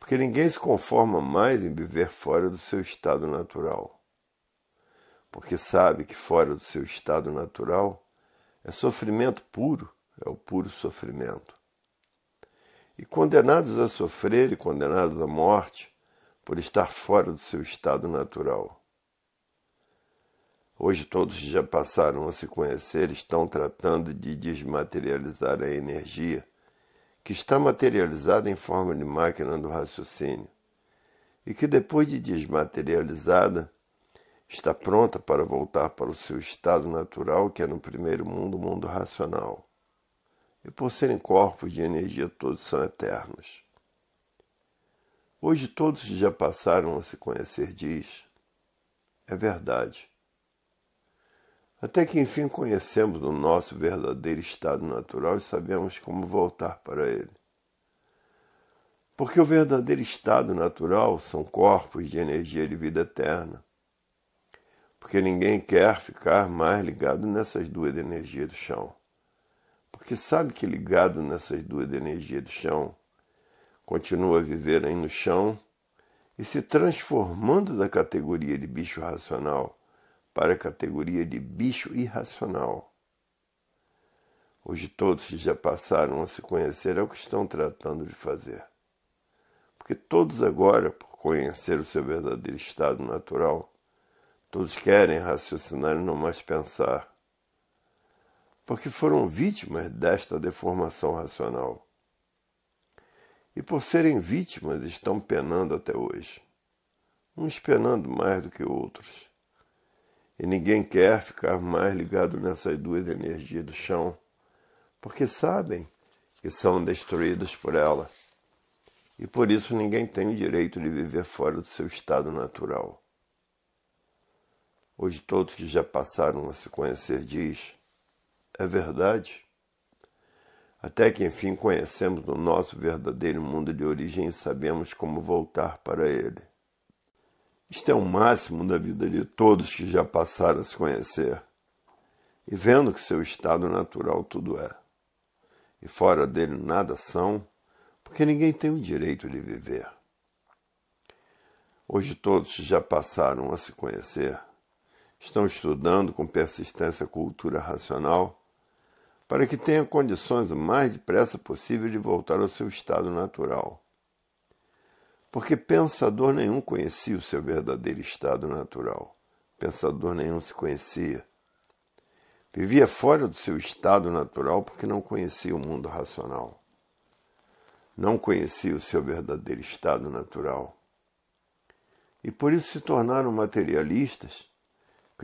Porque ninguém se conforma mais em viver fora do seu estado natural. Porque sabe que fora do seu estado natural é sofrimento puro, é o puro sofrimento. E condenados a sofrer e condenados à morte, por estar fora do seu estado natural. Hoje todos já passaram a se conhecer, estão tratando de desmaterializar a energia que está materializada em forma de máquina do raciocínio e que depois de desmaterializada está pronta para voltar para o seu estado natural, que é no primeiro mundo, o mundo racional. E por serem corpos de energia, todos são eternos. Hoje todos já passaram a se conhecer, diz. É verdade. Até que enfim conhecemos o nosso verdadeiro estado natural e sabemos como voltar para ele. Porque o verdadeiro estado natural são corpos de energia de vida eterna. Porque ninguém quer ficar mais ligado nessas duas energias do chão. Porque sabe que ligado nessas duas energias do chão, continua a viver aí no chão e se transformando da categoria de bicho racional para a categoria de bicho irracional. Hoje todos que já passaram a se conhecer é o que estão tratando de fazer. Porque todos agora, por conhecer o seu verdadeiro estado natural, todos querem raciocinar e não mais pensar. Porque foram vítimas desta deformação racional e por serem vítimas estão penando até hoje, uns penando mais do que outros. E ninguém quer ficar mais ligado nessas duas energias do chão, porque sabem que são destruídos por ela. E por isso ninguém tem o direito de viver fora do seu estado natural. Hoje todos que já passaram a se conhecer diz: é verdade até que enfim conhecemos o nosso verdadeiro mundo de origem e sabemos como voltar para ele. Isto é o máximo da vida de todos que já passaram a se conhecer, e vendo que seu estado natural tudo é, e fora dele nada são, porque ninguém tem o direito de viver. Hoje todos que já passaram a se conhecer estão estudando com persistência a cultura racional para que tenha condições o mais depressa possível de voltar ao seu estado natural. Porque pensador nenhum conhecia o seu verdadeiro estado natural. Pensador nenhum se conhecia. Vivia fora do seu estado natural porque não conhecia o mundo racional. Não conhecia o seu verdadeiro estado natural. E por isso se tornaram materialistas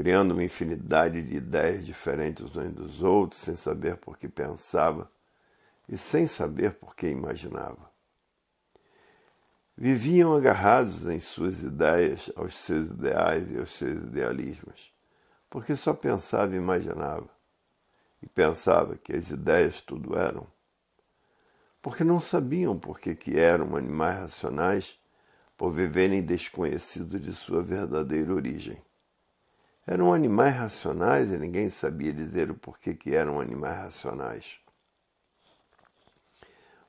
criando uma infinidade de ideias diferentes uns dos outros, sem saber por que pensava e sem saber por que imaginava. Viviam agarrados em suas ideias, aos seus ideais e aos seus idealismos, porque só pensava e imaginava, e pensava que as ideias tudo eram, porque não sabiam por que, que eram animais racionais por viverem desconhecidos de sua verdadeira origem. Eram animais racionais e ninguém sabia dizer o porquê que eram animais racionais.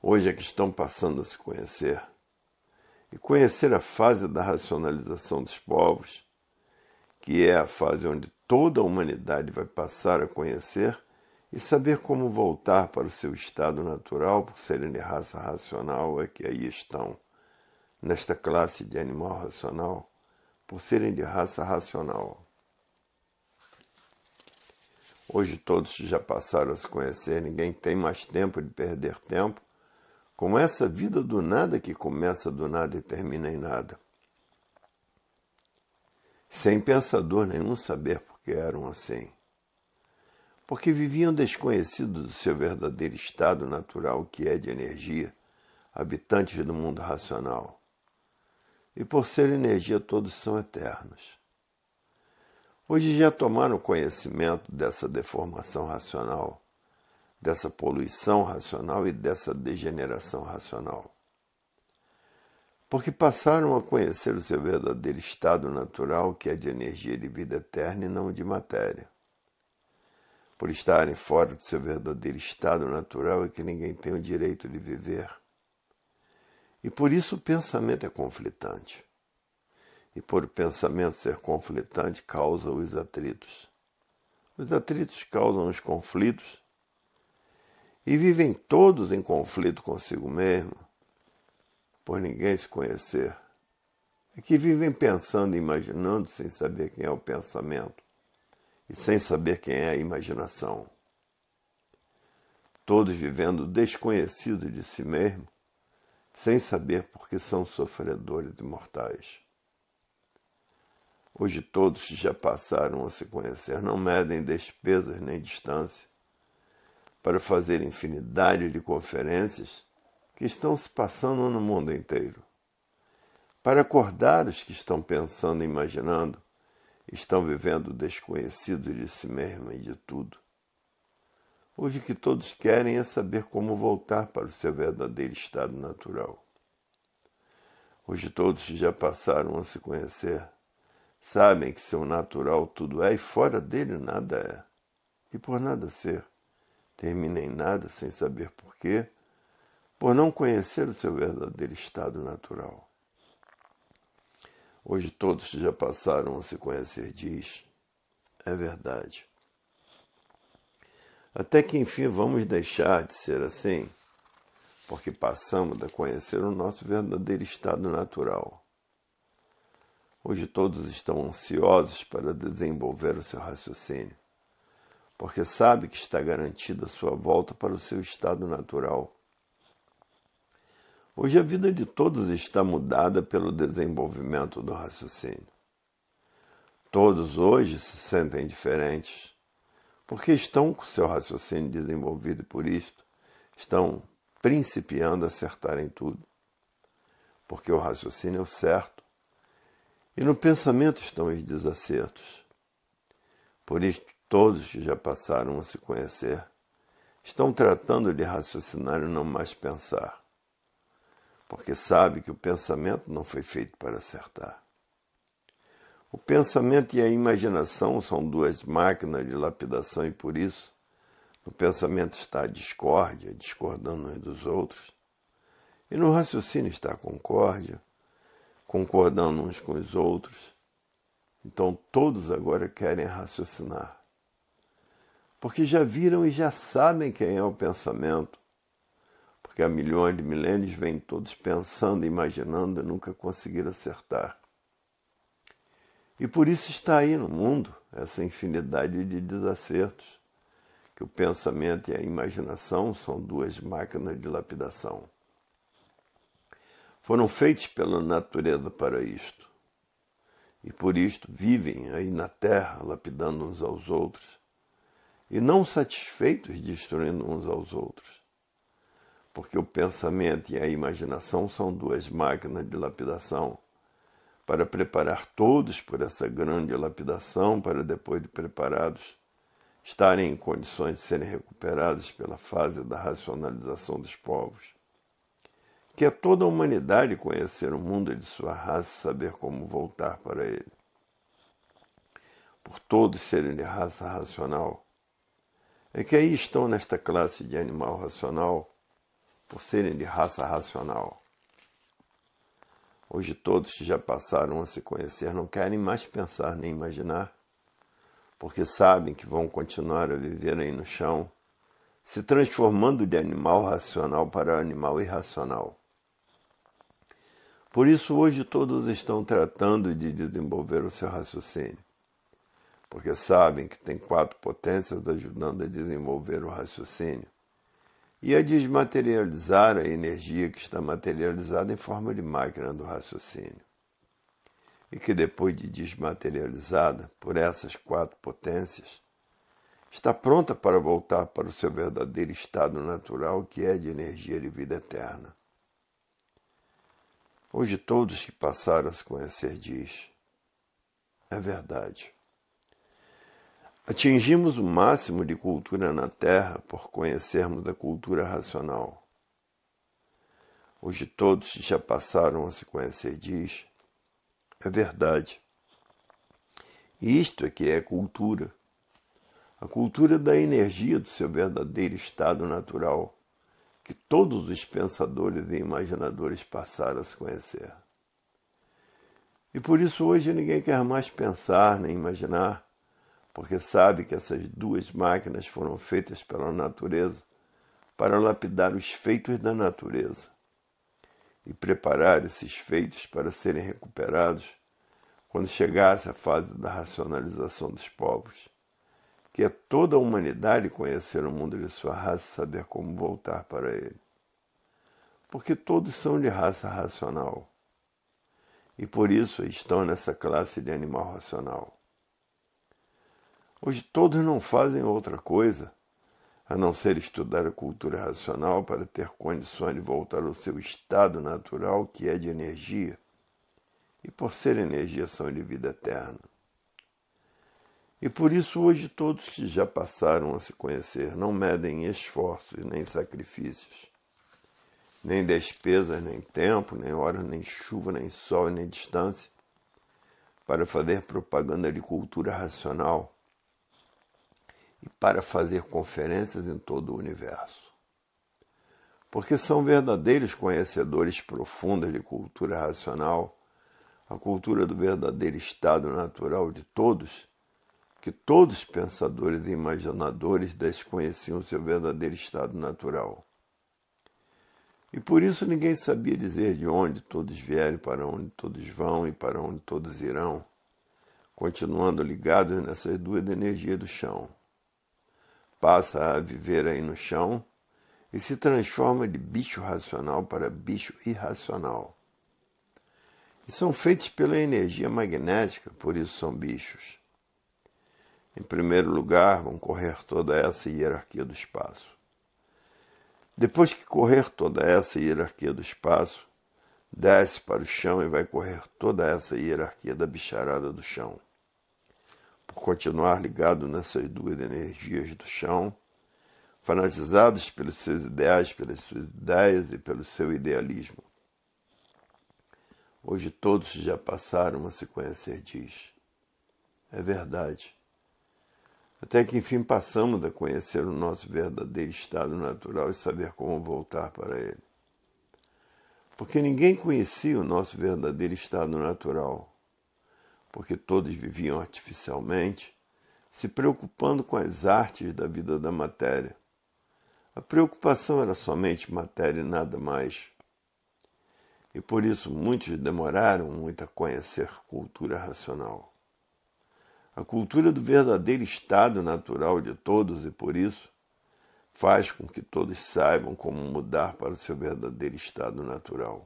Hoje é que estão passando a se conhecer. E conhecer a fase da racionalização dos povos, que é a fase onde toda a humanidade vai passar a conhecer e saber como voltar para o seu estado natural por serem de raça racional é que aí estão, nesta classe de animal racional, por serem de raça racional. Hoje todos já passaram a se conhecer, ninguém tem mais tempo de perder tempo com essa vida do nada que começa do nada e termina em nada. Sem pensador nenhum saber por que eram assim. Porque viviam desconhecidos do seu verdadeiro estado natural, que é de energia, habitantes do mundo racional. E por ser energia, todos são eternos. Hoje já tomaram conhecimento dessa deformação racional, dessa poluição racional e dessa degeneração racional. Porque passaram a conhecer o seu verdadeiro estado natural, que é de energia de vida eterna e não de matéria. Por estarem fora do seu verdadeiro estado natural é que ninguém tem o direito de viver. E por isso o pensamento é conflitante e por o pensamento ser conflitante causa os atritos. Os atritos causam os conflitos e vivem todos em conflito consigo mesmo, por ninguém se conhecer. É que vivem pensando e imaginando sem saber quem é o pensamento e sem saber quem é a imaginação. Todos vivendo desconhecidos de si mesmo, sem saber por que são sofredores de mortais. Hoje todos que já passaram a se conhecer não medem despesas nem distância para fazer infinidade de conferências que estão se passando no mundo inteiro. Para acordar os que estão pensando e imaginando, estão vivendo desconhecidos de si mesmos e de tudo. Hoje o que todos querem é saber como voltar para o seu verdadeiro estado natural. Hoje todos já passaram a se conhecer Sabem que seu natural tudo é e fora dele nada é. E por nada ser, termina em nada sem saber porquê, por não conhecer o seu verdadeiro estado natural. Hoje todos já passaram a se conhecer, diz. É verdade. Até que enfim vamos deixar de ser assim, porque passamos a conhecer o nosso verdadeiro estado natural. Hoje todos estão ansiosos para desenvolver o seu raciocínio, porque sabe que está garantida a sua volta para o seu estado natural. Hoje a vida de todos está mudada pelo desenvolvimento do raciocínio. Todos hoje se sentem diferentes, porque estão com o seu raciocínio desenvolvido e por isto estão principiando a acertar em tudo. Porque o raciocínio é o certo e no pensamento estão os desacertos. Por isto, todos que já passaram a se conhecer estão tratando de raciocinar e não mais pensar, porque sabe que o pensamento não foi feito para acertar. O pensamento e a imaginação são duas máquinas de lapidação e por isso no pensamento está a discórdia, discordando uns dos outros, e no raciocínio está a concórdia, concordando uns com os outros. Então todos agora querem raciocinar. Porque já viram e já sabem quem é o pensamento. Porque há milhões de milênios vêm todos pensando, imaginando e nunca conseguiram acertar. E por isso está aí no mundo essa infinidade de desacertos, que o pensamento e a imaginação são duas máquinas de lapidação foram feitos pela natureza para isto. E por isto vivem aí na terra, lapidando uns aos outros, e não satisfeitos destruindo uns aos outros. Porque o pensamento e a imaginação são duas máquinas de lapidação, para preparar todos por essa grande lapidação, para depois de preparados estarem em condições de serem recuperados pela fase da racionalização dos povos a é toda a humanidade conhecer o mundo de sua raça e saber como voltar para ele. Por todos serem de raça racional. É que aí estão nesta classe de animal racional, por serem de raça racional. Hoje todos que já passaram a se conhecer não querem mais pensar nem imaginar, porque sabem que vão continuar a viver aí no chão, se transformando de animal racional para animal irracional. Por isso, hoje todos estão tratando de desenvolver o seu raciocínio, porque sabem que tem quatro potências ajudando a desenvolver o raciocínio e a desmaterializar a energia que está materializada em forma de máquina do raciocínio. E que depois de desmaterializada por essas quatro potências, está pronta para voltar para o seu verdadeiro estado natural, que é de energia de vida eterna. Hoje todos que passaram a se conhecer diz: é verdade. Atingimos o máximo de cultura na Terra por conhecermos a cultura racional. Hoje todos que já passaram a se conhecer diz: é verdade. Isto é que é cultura. A cultura da energia do seu verdadeiro estado natural que todos os pensadores e imaginadores passaram a se conhecer. E por isso hoje ninguém quer mais pensar nem imaginar, porque sabe que essas duas máquinas foram feitas pela natureza para lapidar os feitos da natureza e preparar esses feitos para serem recuperados quando chegasse a fase da racionalização dos povos que é toda a humanidade conhecer o mundo de sua raça e saber como voltar para ele. Porque todos são de raça racional e por isso estão nessa classe de animal racional. Hoje todos não fazem outra coisa a não ser estudar a cultura racional para ter condições de voltar ao seu estado natural, que é de energia, e por ser energia, são de vida eterna. E por isso hoje todos que já passaram a se conhecer não medem esforços nem sacrifícios, nem despesas, nem tempo, nem horas, nem chuva, nem sol, nem distância, para fazer propaganda de cultura racional e para fazer conferências em todo o universo. Porque são verdadeiros conhecedores profundos de cultura racional, a cultura do verdadeiro estado natural de todos que todos pensadores e imaginadores desconheciam seu verdadeiro estado natural. E por isso ninguém sabia dizer de onde todos vieram, para onde todos vão e para onde todos irão, continuando ligados nessas duas energias do chão. Passa a viver aí no chão e se transforma de bicho racional para bicho irracional. E são feitos pela energia magnética, por isso são bichos. Em primeiro lugar, vão correr toda essa hierarquia do espaço. Depois que correr toda essa hierarquia do espaço, desce para o chão e vai correr toda essa hierarquia da bicharada do chão. Por continuar ligado nessas duas energias do chão, fanatizados pelos seus ideais, pelas suas ideias e pelo seu idealismo. Hoje todos já passaram a se conhecer, diz. É verdade até que enfim passamos a conhecer o nosso verdadeiro estado natural e saber como voltar para ele. Porque ninguém conhecia o nosso verdadeiro estado natural, porque todos viviam artificialmente, se preocupando com as artes da vida da matéria. A preocupação era somente matéria e nada mais. E por isso muitos demoraram muito a conhecer cultura racional. A cultura do verdadeiro estado natural de todos e por isso faz com que todos saibam como mudar para o seu verdadeiro estado natural.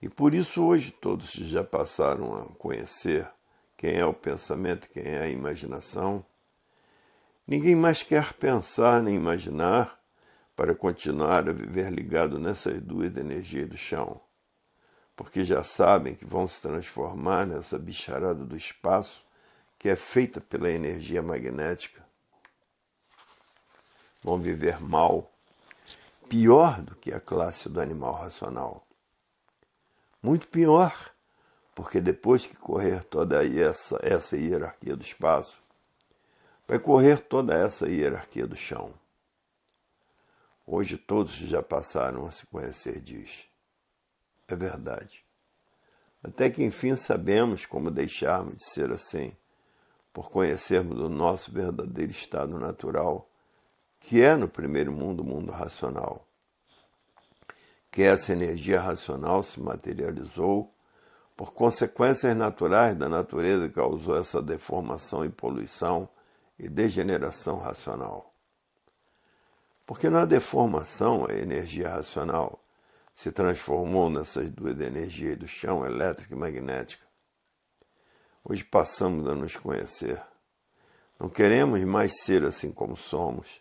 E por isso hoje todos já passaram a conhecer quem é o pensamento, quem é a imaginação. Ninguém mais quer pensar nem imaginar para continuar a viver ligado nessas duas energias do chão porque já sabem que vão se transformar nessa bicharada do espaço que é feita pela energia magnética. Vão viver mal, pior do que a classe do animal racional. Muito pior, porque depois que correr toda essa, essa hierarquia do espaço, vai correr toda essa hierarquia do chão. Hoje todos já passaram a se conhecer, diz é verdade. Até que enfim sabemos como deixarmos de ser assim, por conhecermos o nosso verdadeiro estado natural, que é no primeiro mundo o mundo racional. Que essa energia racional se materializou por consequências naturais da natureza que causou essa deformação e poluição e degeneração racional. Porque na deformação, a energia racional se transformou nessas duas energias do chão elétrica e magnética. Hoje passamos a nos conhecer. Não queremos mais ser assim como somos.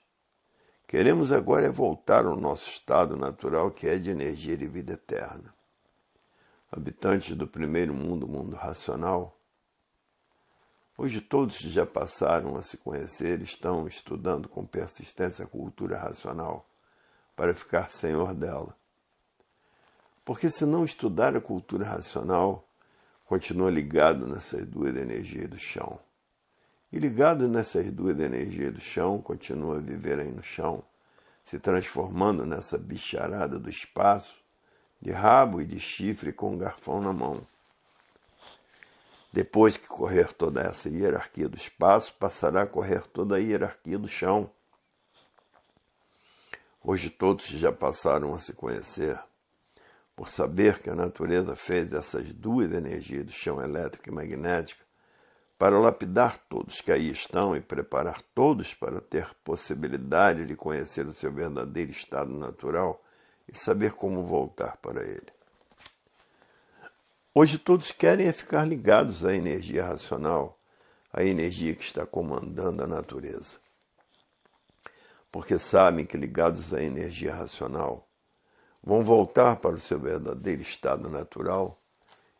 Queremos agora é voltar ao nosso estado natural que é de energia e vida eterna. Habitantes do primeiro mundo, mundo racional, hoje todos que já passaram a se conhecer estão estudando com persistência a cultura racional para ficar senhor dela. Porque se não estudar a cultura racional, continua ligado nessas duas energias do chão. E ligado nessas duas energias do chão, continua a viver aí no chão, se transformando nessa bicharada do espaço, de rabo e de chifre com um garfão na mão. Depois que correr toda essa hierarquia do espaço, passará a correr toda a hierarquia do chão. Hoje todos já passaram a se conhecer por saber que a natureza fez essas duas energias do chão elétrico e magnético para lapidar todos que aí estão e preparar todos para ter possibilidade de conhecer o seu verdadeiro estado natural e saber como voltar para ele. Hoje todos querem é ficar ligados à energia racional, à energia que está comandando a natureza. Porque sabem que ligados à energia racional, vão voltar para o seu verdadeiro estado natural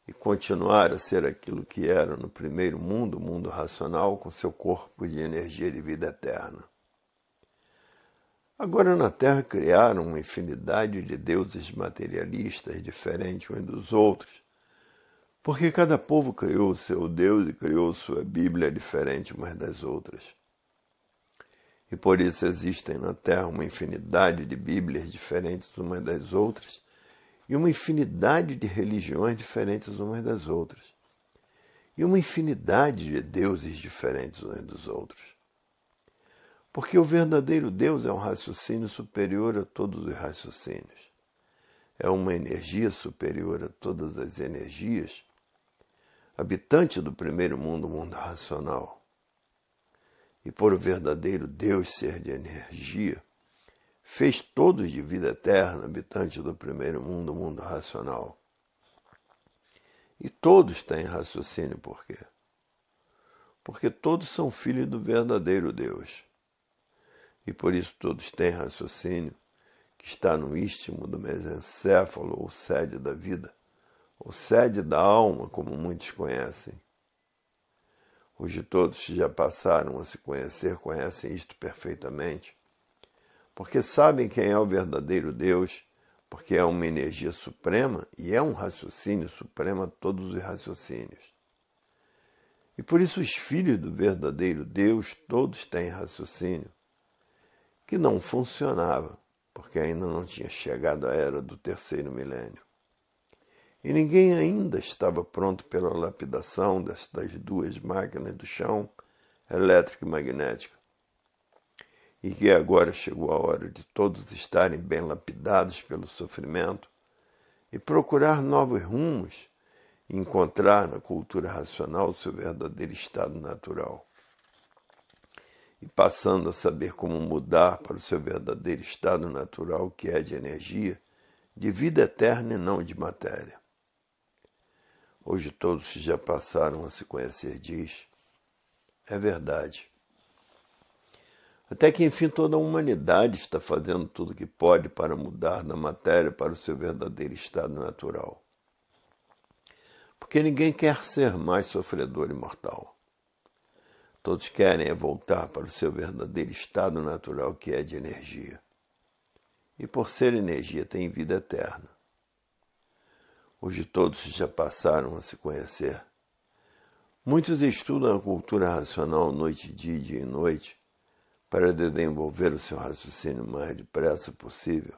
e continuar a ser aquilo que eram no primeiro mundo, o mundo racional, com seu corpo de energia de vida eterna. Agora na Terra criaram uma infinidade de deuses materialistas diferentes uns dos outros, porque cada povo criou o seu Deus e criou sua Bíblia diferente umas das outras e por isso existem na Terra uma infinidade de Bíblias diferentes umas das outras e uma infinidade de religiões diferentes umas das outras e uma infinidade de deuses diferentes uns dos outros. Porque o verdadeiro Deus é um raciocínio superior a todos os raciocínios. É uma energia superior a todas as energias, habitante do primeiro mundo, o mundo racional e por o verdadeiro Deus ser de energia, fez todos de vida eterna habitantes do primeiro mundo, mundo racional. E todos têm raciocínio por quê? Porque todos são filhos do verdadeiro Deus. E por isso todos têm raciocínio que está no istmo do mesencéfalo, ou sede da vida, ou sede da alma, como muitos conhecem. Hoje todos que já passaram a se conhecer conhecem isto perfeitamente, porque sabem quem é o verdadeiro Deus, porque é uma energia suprema e é um raciocínio supremo a todos os raciocínios. E por isso os filhos do verdadeiro Deus todos têm raciocínio, que não funcionava, porque ainda não tinha chegado a era do terceiro milênio e ninguém ainda estava pronto pela lapidação destas duas máquinas do chão, elétrica e magnética. E que agora chegou a hora de todos estarem bem lapidados pelo sofrimento e procurar novos rumos, e encontrar na cultura racional seu verdadeiro estado natural. E passando a saber como mudar para o seu verdadeiro estado natural, que é de energia, de vida eterna e não de matéria hoje todos que já passaram a se conhecer, diz, é verdade. Até que enfim toda a humanidade está fazendo tudo o que pode para mudar da matéria para o seu verdadeiro estado natural. Porque ninguém quer ser mais sofredor e mortal. Todos querem é voltar para o seu verdadeiro estado natural que é de energia. E por ser energia tem vida eterna. Hoje todos já passaram a se conhecer. Muitos estudam a cultura racional noite, dia, dia e noite para desenvolver o seu raciocínio o mais depressa possível,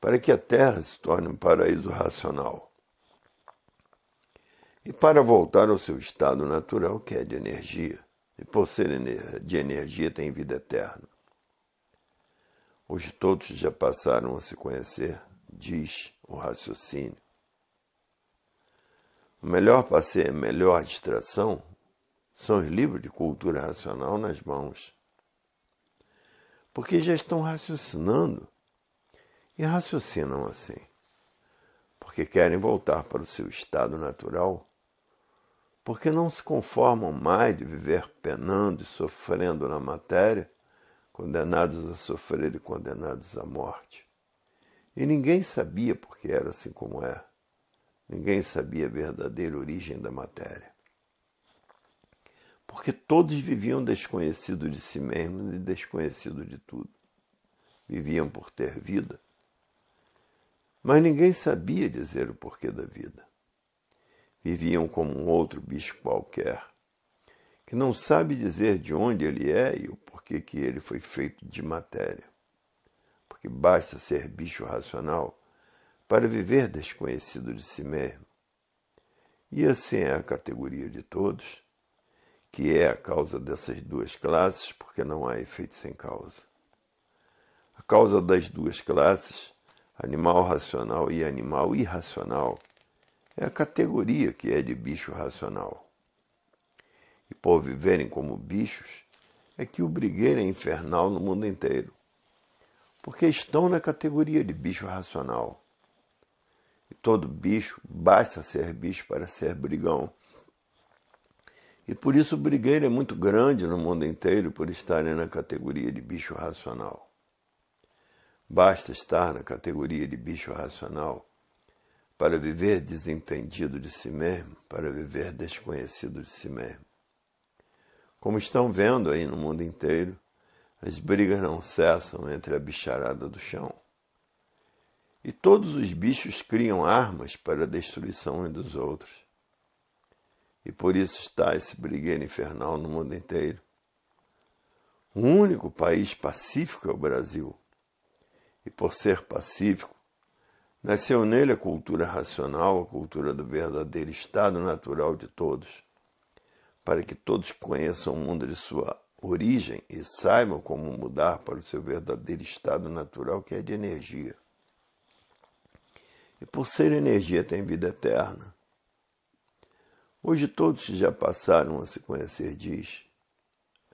para que a Terra se torne um paraíso racional e para voltar ao seu estado natural, que é de energia, e por ser de energia tem vida eterna. Hoje todos já passaram a se conhecer, diz o raciocínio. O melhor passeio, a melhor distração são os livros de cultura racional nas mãos. Porque já estão raciocinando e raciocinam assim. Porque querem voltar para o seu estado natural. Porque não se conformam mais de viver penando e sofrendo na matéria, condenados a sofrer e condenados à morte. E ninguém sabia porque era assim como é. Ninguém sabia a verdadeira origem da matéria. Porque todos viviam desconhecido de si mesmos e desconhecido de tudo. Viviam por ter vida. Mas ninguém sabia dizer o porquê da vida. Viviam como um outro bicho qualquer, que não sabe dizer de onde ele é e o porquê que ele foi feito de matéria. Porque basta ser bicho racional para viver desconhecido de si mesmo. E assim é a categoria de todos, que é a causa dessas duas classes, porque não há efeito sem causa. A causa das duas classes, animal racional e animal irracional, é a categoria que é de bicho racional. E por viverem como bichos, é que o brigueiro é infernal no mundo inteiro, porque estão na categoria de bicho racional e todo bicho basta ser bicho para ser brigão. E por isso o brigueiro é muito grande no mundo inteiro por estarem na categoria de bicho racional. Basta estar na categoria de bicho racional para viver desentendido de si mesmo, para viver desconhecido de si mesmo. Como estão vendo aí no mundo inteiro, as brigas não cessam entre a bicharada do chão. E todos os bichos criam armas para a destruição uns dos outros. E por isso está esse brigueiro infernal no mundo inteiro. O único país pacífico é o Brasil. E por ser pacífico, nasceu nele a cultura racional, a cultura do verdadeiro estado natural de todos, para que todos conheçam o mundo de sua origem e saibam como mudar para o seu verdadeiro estado natural, que é de energia e por ser energia tem vida eterna. Hoje todos que já passaram a se conhecer diz,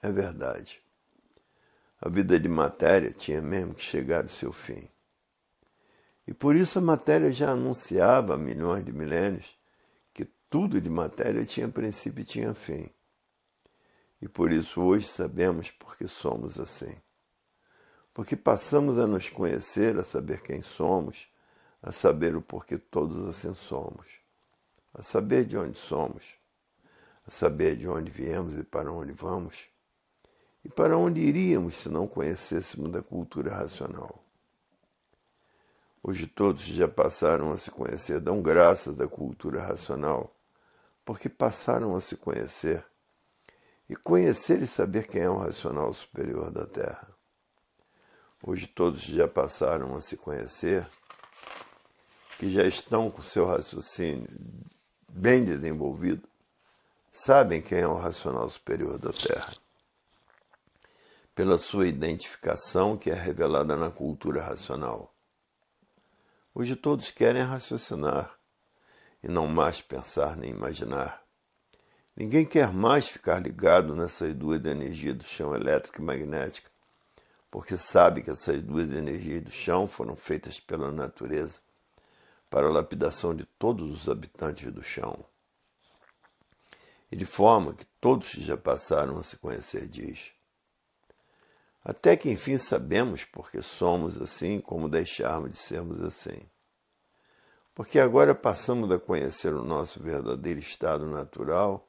é verdade. A vida de matéria tinha mesmo que chegar ao seu fim. E por isso a matéria já anunciava há milhões de milênios que tudo de matéria tinha princípio e tinha fim. E por isso hoje sabemos porque somos assim. Porque passamos a nos conhecer, a saber quem somos, a saber o porquê todos assim somos, a saber de onde somos, a saber de onde viemos e para onde vamos, e para onde iríamos se não conhecêssemos da cultura racional. Hoje todos já passaram a se conhecer, dão graças da cultura racional, porque passaram a se conhecer, e conhecer e saber quem é o racional superior da Terra. Hoje todos já passaram a se conhecer que já estão com seu raciocínio bem desenvolvido, sabem quem é o racional superior da Terra. Pela sua identificação que é revelada na cultura racional. Hoje todos querem raciocinar e não mais pensar nem imaginar. Ninguém quer mais ficar ligado nessas duas energias do chão elétrica e magnética, porque sabe que essas duas energias do chão foram feitas pela natureza para a lapidação de todos os habitantes do chão. E de forma que todos que já passaram a se conhecer diz: Até que enfim sabemos porque somos assim, como deixarmos de sermos assim. Porque agora passamos a conhecer o nosso verdadeiro estado natural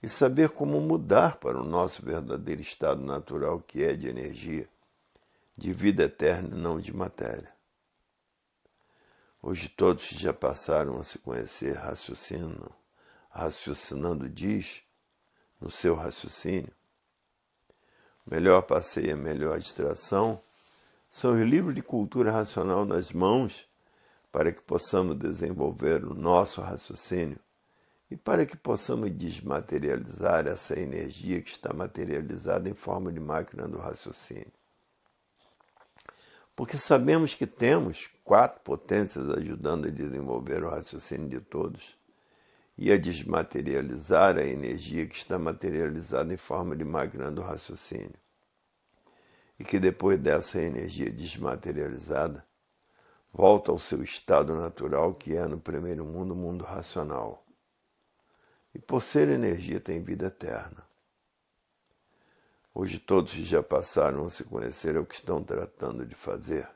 e saber como mudar para o nosso verdadeiro estado natural, que é de energia, de vida eterna e não de matéria. Hoje todos já passaram a se conhecer, raciocinam, raciocinando diz, no seu raciocínio. O melhor passeio, a é melhor distração são os livros de cultura racional nas mãos para que possamos desenvolver o nosso raciocínio e para que possamos desmaterializar essa energia que está materializada em forma de máquina do raciocínio. Porque sabemos que temos quatro potências ajudando a desenvolver o raciocínio de todos e a desmaterializar a energia que está materializada em forma de máquina do raciocínio. E que depois dessa energia desmaterializada volta ao seu estado natural, que é no primeiro mundo, o mundo racional. E por ser energia tem vida eterna. Hoje todos que já passaram a se conhecer é o que estão tratando de fazer.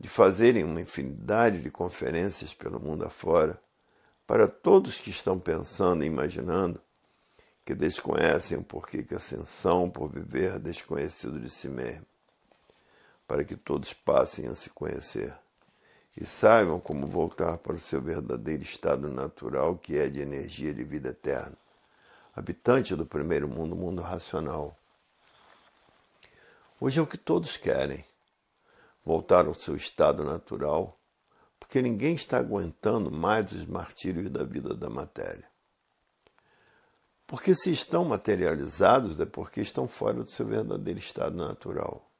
De fazerem uma infinidade de conferências pelo mundo afora, para todos que estão pensando e imaginando, que desconhecem o porquê que ascensão por viver é desconhecido de si mesmo, para que todos passem a se conhecer e saibam como voltar para o seu verdadeiro estado natural, que é de energia de vida eterna habitante do primeiro mundo, mundo racional, Hoje é o que todos querem: voltar ao seu estado natural, porque ninguém está aguentando mais os martírios da vida da matéria. Porque se estão materializados é porque estão fora do seu verdadeiro estado natural.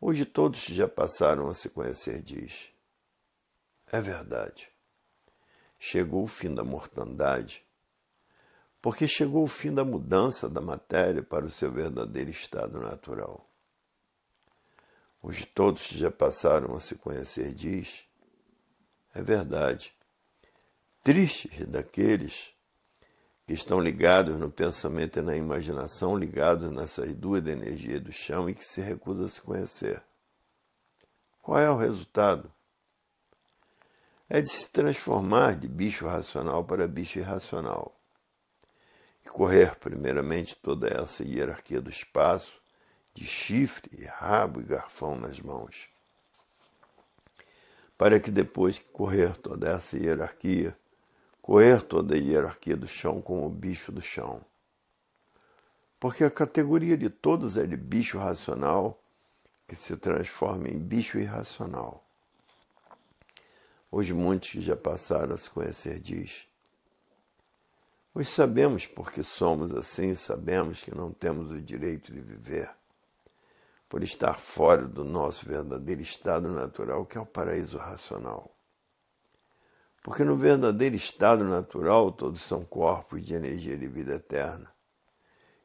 Hoje todos já passaram a se conhecer, diz. É verdade. Chegou o fim da mortandade porque chegou o fim da mudança da matéria para o seu verdadeiro estado natural. Os todos que já passaram a se conhecer diz, é verdade, tristes daqueles que estão ligados no pensamento e na imaginação, ligados nessas duas da energia do chão e que se recusam a se conhecer. Qual é o resultado? É de se transformar de bicho racional para bicho irracional correr primeiramente toda essa hierarquia do espaço, de chifre, rabo e garfão nas mãos, para que depois correr toda essa hierarquia, correr toda a hierarquia do chão como o bicho do chão. Porque a categoria de todos é de bicho racional que se transforma em bicho irracional. Hoje muitos que já passaram a se conhecer diz Pois sabemos porque somos assim, sabemos que não temos o direito de viver por estar fora do nosso verdadeiro estado natural, que é o paraíso racional. Porque no verdadeiro estado natural todos são corpos de energia de vida eterna.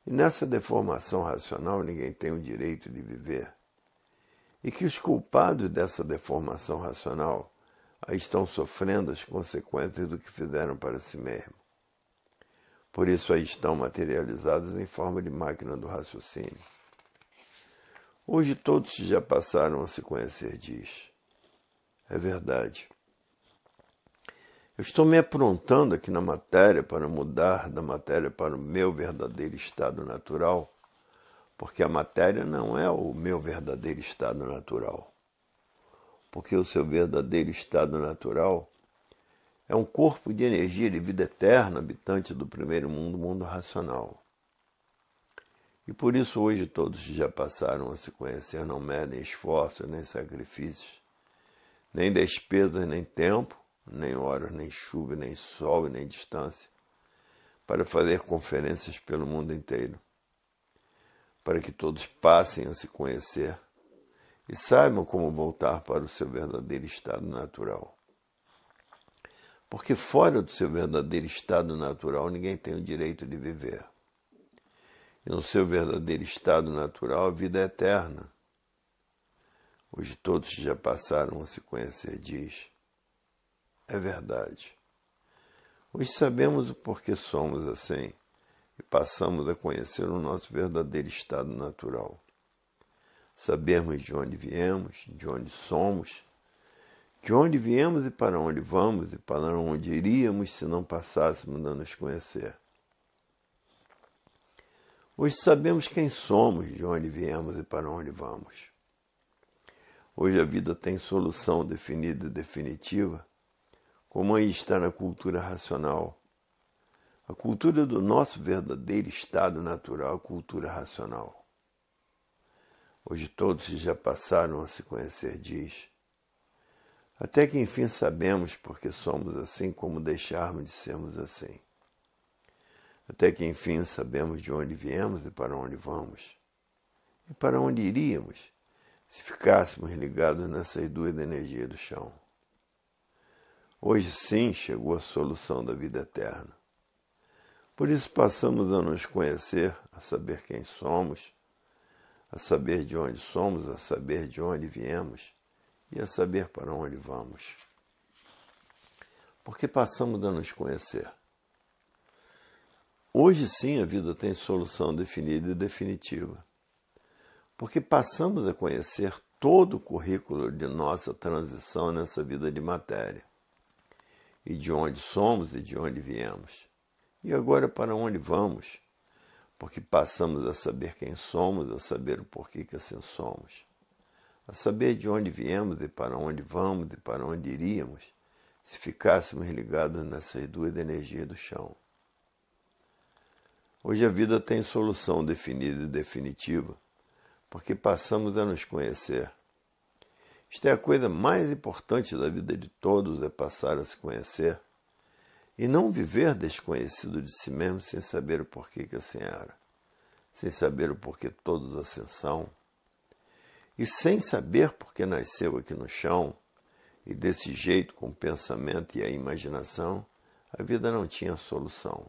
E nessa deformação racional ninguém tem o direito de viver. E que os culpados dessa deformação racional aí estão sofrendo as consequências do que fizeram para si mesmo. Por isso aí estão materializados em forma de máquina do raciocínio. Hoje todos já passaram a se conhecer, diz. É verdade. Eu estou me aprontando aqui na matéria para mudar da matéria para o meu verdadeiro estado natural, porque a matéria não é o meu verdadeiro estado natural. Porque o seu verdadeiro estado natural é um corpo de energia de vida eterna, habitante do primeiro mundo, mundo racional. E por isso hoje todos que já passaram a se conhecer não medem esforços, nem sacrifícios, nem despesas, nem tempo, nem horas, nem chuva, nem sol nem distância, para fazer conferências pelo mundo inteiro, para que todos passem a se conhecer e saibam como voltar para o seu verdadeiro estado natural. Porque fora do seu verdadeiro estado natural, ninguém tem o direito de viver. E no seu verdadeiro estado natural, a vida é eterna. Hoje todos já passaram a se conhecer, diz. É verdade. Hoje sabemos o porquê somos assim e passamos a conhecer o nosso verdadeiro estado natural. Sabemos de onde viemos, de onde somos de onde viemos e para onde vamos e para onde iríamos se não passássemos a nos conhecer? Hoje sabemos quem somos, de onde viemos e para onde vamos. Hoje a vida tem solução definida e definitiva, como aí está na cultura racional. A cultura do nosso verdadeiro estado natural, a cultura racional. Hoje todos já passaram a se conhecer, diz até que enfim sabemos porque somos assim, como deixarmos de sermos assim. Até que enfim sabemos de onde viemos e para onde vamos. E para onde iríamos se ficássemos ligados nessas duas da energia do chão. Hoje sim chegou a solução da vida eterna. Por isso passamos a nos conhecer, a saber quem somos, a saber de onde somos, a saber de onde viemos e a saber para onde vamos. Porque passamos a nos conhecer. Hoje sim a vida tem solução definida e definitiva. Porque passamos a conhecer todo o currículo de nossa transição nessa vida de matéria. E de onde somos e de onde viemos. E agora para onde vamos? Porque passamos a saber quem somos, a saber o porquê que assim somos a saber de onde viemos e para onde vamos e para onde iríamos, se ficássemos ligados nessas duas energias do chão. Hoje a vida tem solução definida e definitiva, porque passamos a nos conhecer. Isto é a coisa mais importante da vida de todos, é passar a se conhecer e não viver desconhecido de si mesmo sem saber o porquê que assim era, sem saber o porquê todos assim e sem saber por que nasceu aqui no chão, e desse jeito, com o pensamento e a imaginação, a vida não tinha solução.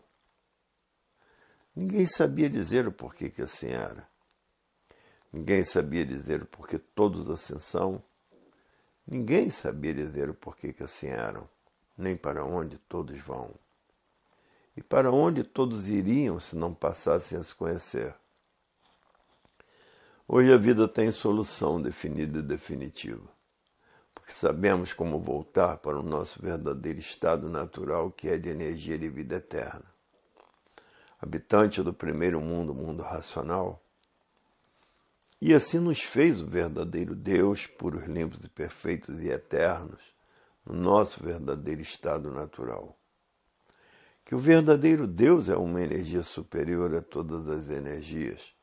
Ninguém sabia dizer o porquê que assim era. Ninguém sabia dizer o porquê todos assim são. Ninguém sabia dizer o porquê que assim eram, nem para onde todos vão. E para onde todos iriam se não passassem a se conhecer. Hoje a vida tem solução definida e definitiva, porque sabemos como voltar para o nosso verdadeiro estado natural que é de energia e vida eterna. Habitante do primeiro mundo, mundo racional, e assim nos fez o verdadeiro Deus, puros, limpos e perfeitos e eternos, no nosso verdadeiro estado natural. Que o verdadeiro Deus é uma energia superior a todas as energias,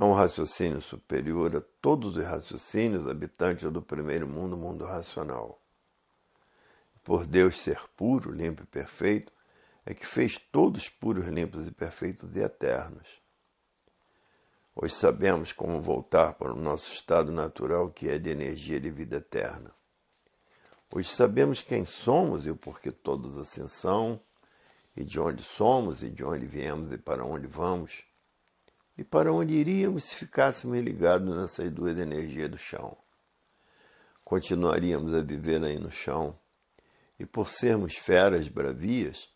é um raciocínio superior a todos os raciocínios habitantes do primeiro mundo, mundo racional. Por Deus ser puro, limpo e perfeito, é que fez todos puros, limpos e perfeitos e eternos. Hoje sabemos como voltar para o nosso estado natural, que é de energia de vida eterna. Hoje sabemos quem somos e o porquê todos assim são, e de onde somos, e de onde viemos e para onde vamos e para onde iríamos se ficássemos ligados nessas duas energias do chão. Continuaríamos a viver aí no chão, e por sermos feras bravias,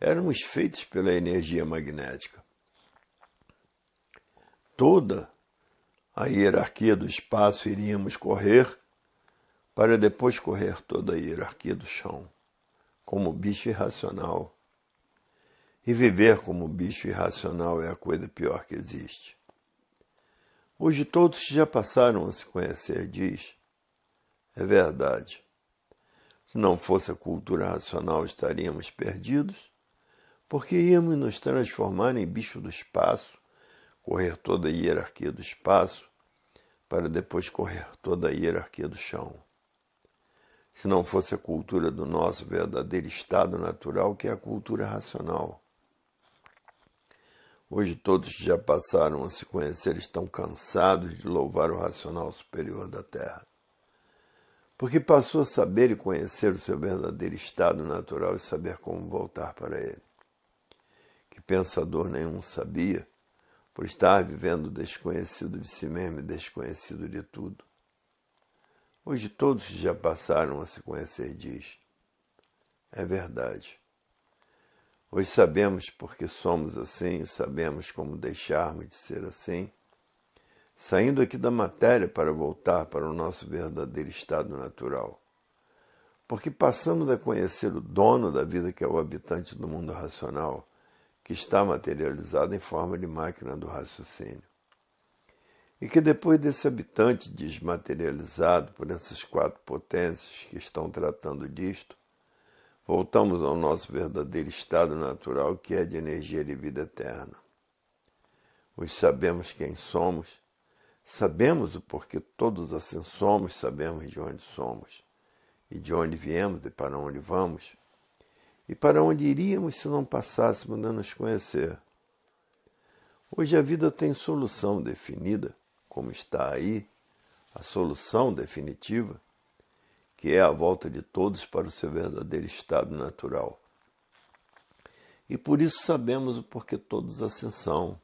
éramos feitos pela energia magnética. Toda a hierarquia do espaço iríamos correr, para depois correr toda a hierarquia do chão, como bicho irracional e viver como bicho irracional é a coisa pior que existe. Hoje todos que já passaram a se conhecer, diz. É verdade. Se não fosse a cultura racional, estaríamos perdidos, porque íamos nos transformar em bicho do espaço, correr toda a hierarquia do espaço, para depois correr toda a hierarquia do chão. Se não fosse a cultura do nosso verdadeiro estado natural, que é a cultura racional, Hoje todos que já passaram a se conhecer estão cansados de louvar o racional superior da Terra. Porque passou a saber e conhecer o seu verdadeiro estado natural e saber como voltar para ele. Que pensador nenhum sabia, por estar vivendo desconhecido de si mesmo e desconhecido de tudo. Hoje todos que já passaram a se conhecer diz: é verdade. Hoje sabemos porque somos assim, sabemos como deixarmos de ser assim. Saindo aqui da matéria para voltar para o nosso verdadeiro estado natural. Porque passamos a conhecer o dono da vida, que é o habitante do mundo racional, que está materializado em forma de máquina do raciocínio. E que depois desse habitante desmaterializado por essas quatro potências que estão tratando disto, voltamos ao nosso verdadeiro estado natural, que é de energia de vida eterna. Os sabemos quem somos, sabemos o porquê todos assim somos, sabemos de onde somos, e de onde viemos e para onde vamos, e para onde iríamos se não passássemos a nos conhecer. Hoje a vida tem solução definida, como está aí, a solução definitiva, que é a volta de todos para o seu verdadeiro estado natural. E por isso sabemos o porquê todos assim são.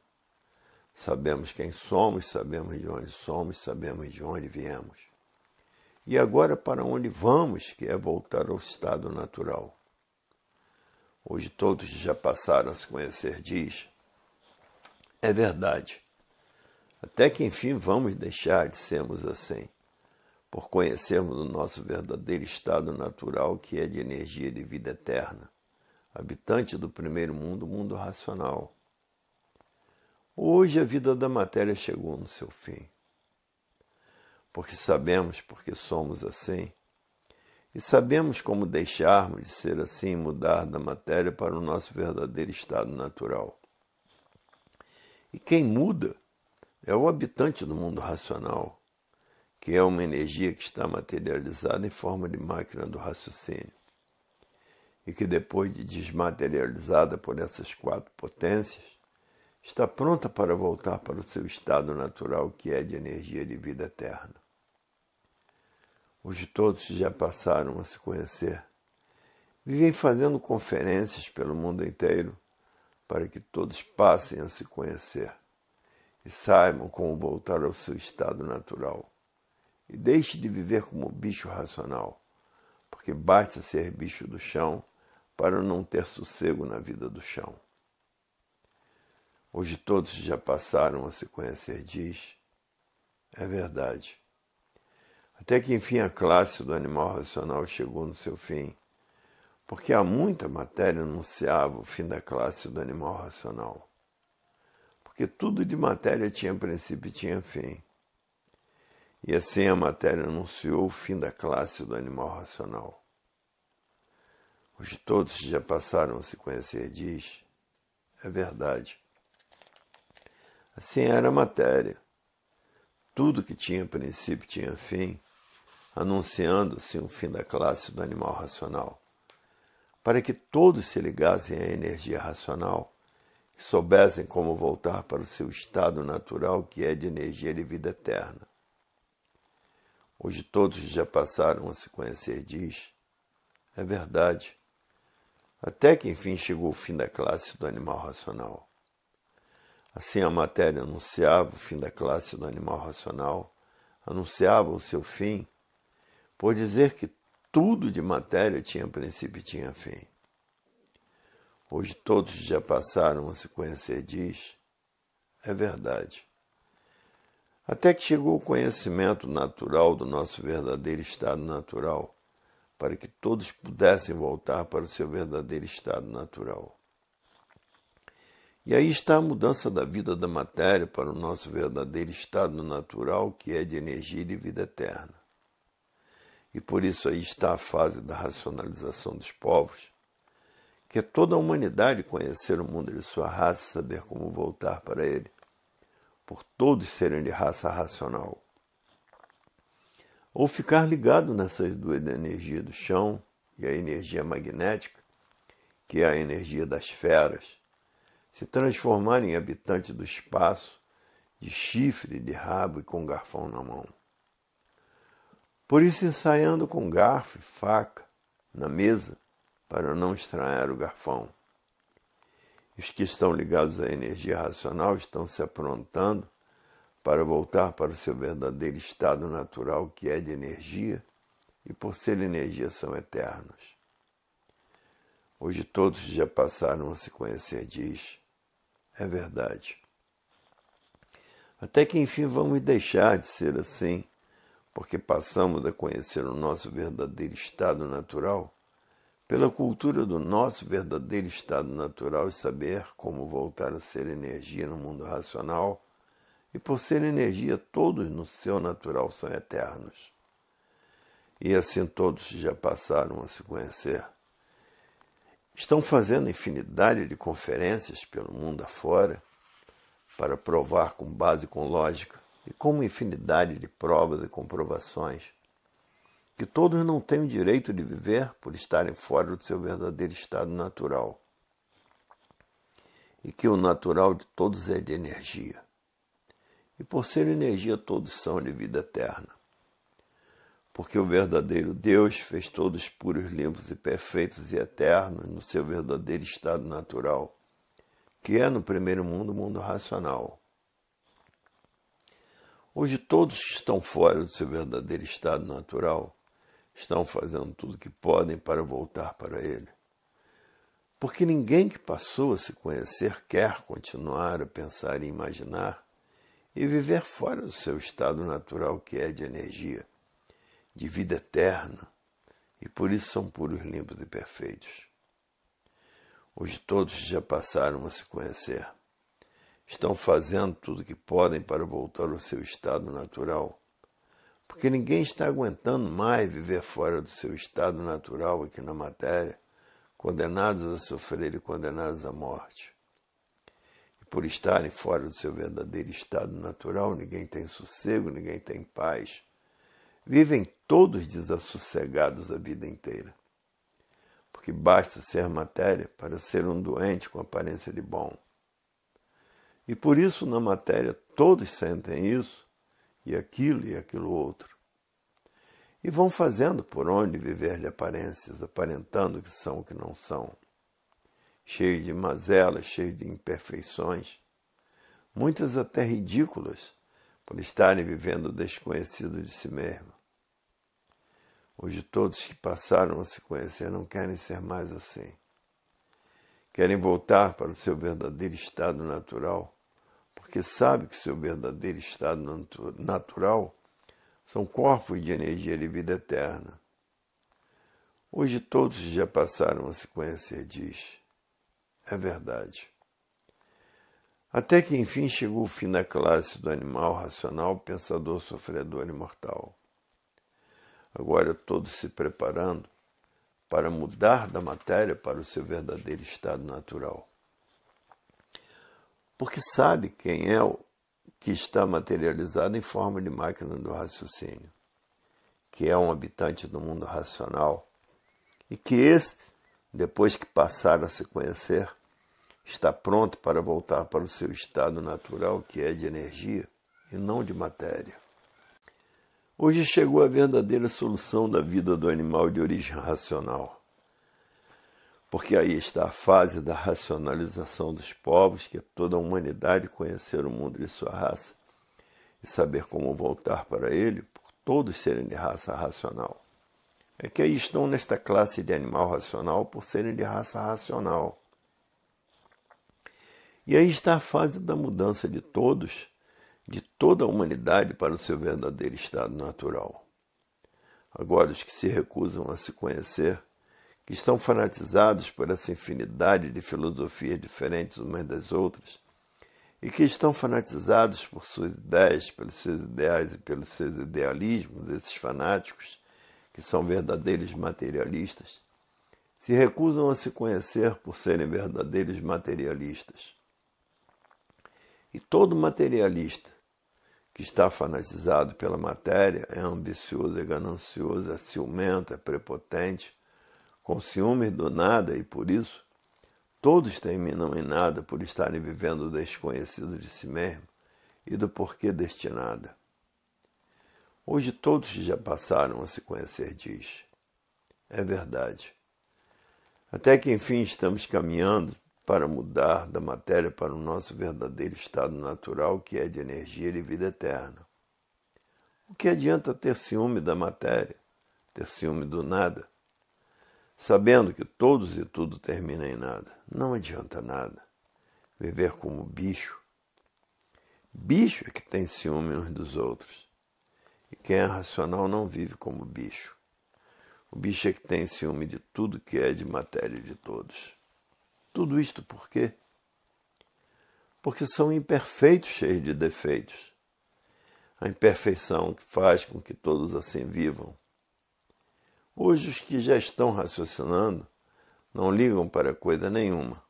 Sabemos quem somos, sabemos de onde somos, sabemos de onde viemos. E agora para onde vamos, que é voltar ao estado natural. Hoje todos já passaram a se conhecer, diz. É verdade. Até que enfim vamos deixar de sermos assim por conhecermos o nosso verdadeiro estado natural, que é de energia de vida eterna, habitante do primeiro mundo, mundo racional. Hoje a vida da matéria chegou no seu fim. Porque sabemos porque somos assim, e sabemos como deixarmos de ser assim e mudar da matéria para o nosso verdadeiro estado natural. E quem muda é o habitante do mundo racional que é uma energia que está materializada em forma de máquina do raciocínio, e que depois de desmaterializada por essas quatro potências, está pronta para voltar para o seu estado natural, que é de energia de vida eterna. Hoje todos já passaram a se conhecer. Vivem fazendo conferências pelo mundo inteiro para que todos passem a se conhecer e saibam como voltar ao seu estado natural e deixe de viver como bicho racional, porque basta ser bicho do chão para não ter sossego na vida do chão. Hoje todos já passaram a se conhecer, diz. É verdade. Até que enfim a classe do animal racional chegou no seu fim, porque há muita matéria anunciava o fim da classe do animal racional. Porque tudo de matéria tinha princípio e tinha fim. E assim a matéria anunciou o fim da classe do animal racional. Os todos já passaram a se conhecer, diz. É verdade. Assim era a matéria. Tudo que tinha princípio tinha fim, anunciando-se um fim da classe do animal racional. Para que todos se ligassem à energia racional e soubessem como voltar para o seu estado natural, que é de energia de vida eterna. Hoje todos já passaram a se conhecer, diz. É verdade. Até que enfim chegou o fim da classe do animal racional. Assim a matéria anunciava o fim da classe do animal racional, anunciava o seu fim, por dizer que tudo de matéria tinha princípio e tinha fim. Hoje todos já passaram a se conhecer, diz. É verdade até que chegou o conhecimento natural do nosso verdadeiro estado natural, para que todos pudessem voltar para o seu verdadeiro estado natural. E aí está a mudança da vida da matéria para o nosso verdadeiro estado natural, que é de energia e de vida eterna. E por isso aí está a fase da racionalização dos povos, que é toda a humanidade conhecer o mundo de sua raça e saber como voltar para ele por todos serem de raça racional. Ou ficar ligado nessas duas energia do chão e a energia magnética, que é a energia das feras, se transformar em habitante do espaço, de chifre, de rabo e com garfão na mão. Por isso, ensaiando com garfo e faca na mesa, para não estranhar o garfão os que estão ligados à energia racional estão se aprontando para voltar para o seu verdadeiro estado natural, que é de energia, e por ser energia são eternos. Hoje todos já passaram a se conhecer, diz. É verdade. Até que enfim vamos deixar de ser assim, porque passamos a conhecer o nosso verdadeiro estado natural pela cultura do nosso verdadeiro estado natural e saber como voltar a ser energia no mundo racional, e por ser energia, todos no seu natural são eternos. E assim todos já passaram a se conhecer. Estão fazendo infinidade de conferências pelo mundo afora para provar com base e com lógica, e uma infinidade de provas e comprovações que todos não têm o direito de viver por estarem fora do seu verdadeiro estado natural. E que o natural de todos é de energia. E por ser energia, todos são de vida eterna. Porque o verdadeiro Deus fez todos puros, limpos e perfeitos e eternos no seu verdadeiro estado natural, que é no primeiro mundo o mundo racional. Hoje, todos que estão fora do seu verdadeiro estado natural estão fazendo tudo que podem para voltar para ele. Porque ninguém que passou a se conhecer quer continuar a pensar e imaginar e viver fora do seu estado natural que é de energia, de vida eterna, e por isso são puros, limpos e perfeitos. Hoje todos já passaram a se conhecer. Estão fazendo tudo que podem para voltar ao seu estado natural porque ninguém está aguentando mais viver fora do seu estado natural aqui na matéria, condenados a sofrer e condenados à morte. E por estarem fora do seu verdadeiro estado natural, ninguém tem sossego, ninguém tem paz. Vivem todos desassossegados a vida inteira. Porque basta ser matéria para ser um doente com aparência de bom. E por isso, na matéria, todos sentem isso, e aquilo e aquilo outro. E vão fazendo por onde viver lhe aparências, aparentando que são o que não são. Cheio de mazelas, cheio de imperfeições, muitas até ridículas, por estarem vivendo desconhecido de si mesmo. Hoje todos que passaram a se conhecer não querem ser mais assim. Querem voltar para o seu verdadeiro estado natural, porque sabe que seu verdadeiro estado natural são corpos de energia de vida eterna. Hoje todos já passaram a se conhecer, diz. É verdade. Até que enfim chegou o fim da classe do animal racional, pensador, sofredor e mortal Agora todos se preparando para mudar da matéria para o seu verdadeiro estado natural porque sabe quem é o que está materializado em forma de máquina do raciocínio, que é um habitante do mundo racional, e que esse, depois que passar a se conhecer, está pronto para voltar para o seu estado natural, que é de energia e não de matéria. Hoje chegou a verdadeira solução da vida do animal de origem racional porque aí está a fase da racionalização dos povos, que é toda a humanidade conhecer o mundo e sua raça e saber como voltar para ele, por todos serem de raça racional. É que aí estão nesta classe de animal racional por serem de raça racional. E aí está a fase da mudança de todos, de toda a humanidade para o seu verdadeiro estado natural. Agora, os que se recusam a se conhecer que estão fanatizados por essa infinidade de filosofias diferentes umas das outras, e que estão fanatizados por suas ideias, pelos seus ideais e pelos seus idealismos, esses fanáticos, que são verdadeiros materialistas, se recusam a se conhecer por serem verdadeiros materialistas. E todo materialista que está fanatizado pela matéria é ambicioso, é ganancioso, é ciumento, é prepotente, com ciúmes do nada e por isso todos terminam em nada por estarem vivendo o desconhecido de si mesmo e do porquê deste nada. Hoje todos já passaram a se conhecer, diz. É verdade. Até que enfim estamos caminhando para mudar da matéria para o nosso verdadeiro estado natural, que é de energia e vida eterna. O que adianta ter ciúme da matéria, ter ciúme do nada, sabendo que todos e tudo termina em nada. Não adianta nada viver como bicho. Bicho é que tem ciúme uns dos outros. E quem é racional não vive como bicho. O bicho é que tem ciúme de tudo que é de matéria de todos. Tudo isto por quê? Porque são imperfeitos, cheios de defeitos. A imperfeição que faz com que todos assim vivam Hoje os que já estão raciocinando não ligam para coisa nenhuma,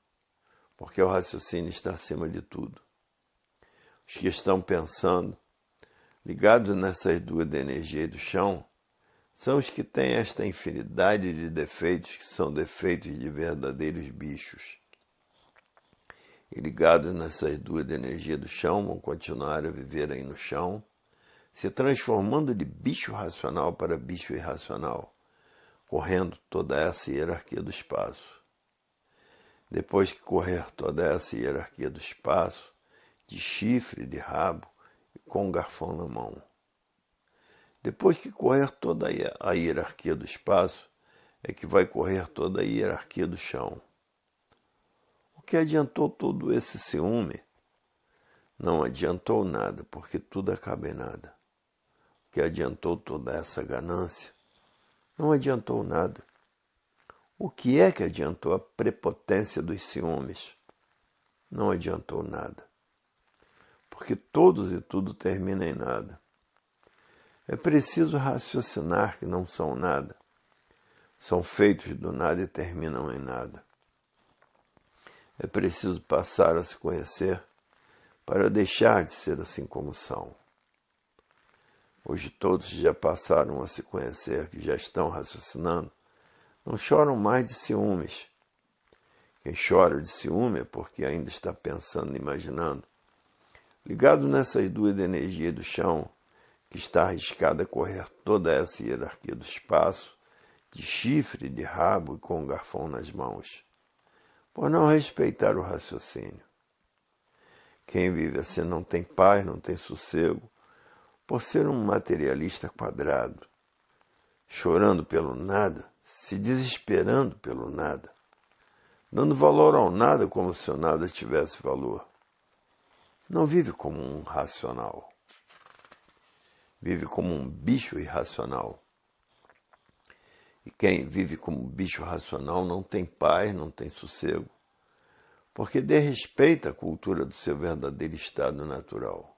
porque o raciocínio está acima de tudo. Os que estão pensando, ligados nessas duas de energia e do chão, são os que têm esta infinidade de defeitos que são defeitos de verdadeiros bichos. E ligados nessas duas de energia do chão, vão continuar a viver aí no chão, se transformando de bicho racional para bicho irracional correndo toda essa hierarquia do espaço. Depois que correr toda essa hierarquia do espaço, de chifre, de rabo e com garfão na mão. Depois que correr toda a hierarquia do espaço, é que vai correr toda a hierarquia do chão. O que adiantou todo esse ciúme? Não adiantou nada, porque tudo acaba em nada. O que adiantou toda essa ganância? Não adiantou nada. O que é que adiantou a prepotência dos ciúmes? Não adiantou nada. Porque todos e tudo termina em nada. É preciso raciocinar que não são nada. São feitos do nada e terminam em nada. É preciso passar a se conhecer para deixar de ser assim como são. Hoje todos já passaram a se conhecer, que já estão raciocinando, não choram mais de ciúmes. Quem chora de ciúme é porque ainda está pensando e imaginando. Ligado nessas duas energias do chão, que está arriscada a correr toda essa hierarquia do espaço, de chifre, de rabo e com um garfão nas mãos, por não respeitar o raciocínio. Quem vive assim não tem paz, não tem sossego, por ser um materialista quadrado, chorando pelo nada, se desesperando pelo nada, dando valor ao nada como se o nada tivesse valor. Não vive como um racional. Vive como um bicho irracional. E quem vive como bicho racional não tem paz, não tem sossego, porque desrespeita a cultura do seu verdadeiro estado natural.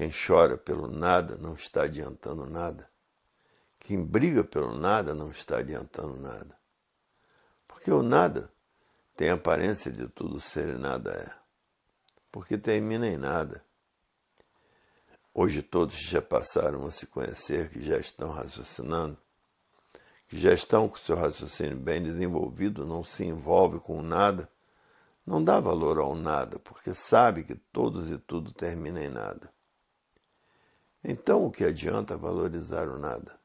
Quem chora pelo nada não está adiantando nada. Quem briga pelo nada não está adiantando nada. Porque o nada tem aparência de tudo ser e nada é. Porque termina em nada. Hoje todos já passaram a se conhecer, que já estão raciocinando, que já estão com seu raciocínio bem desenvolvido, não se envolve com nada, não dá valor ao nada, porque sabe que todos e tudo termina em nada. Então o que adianta valorizar o nada?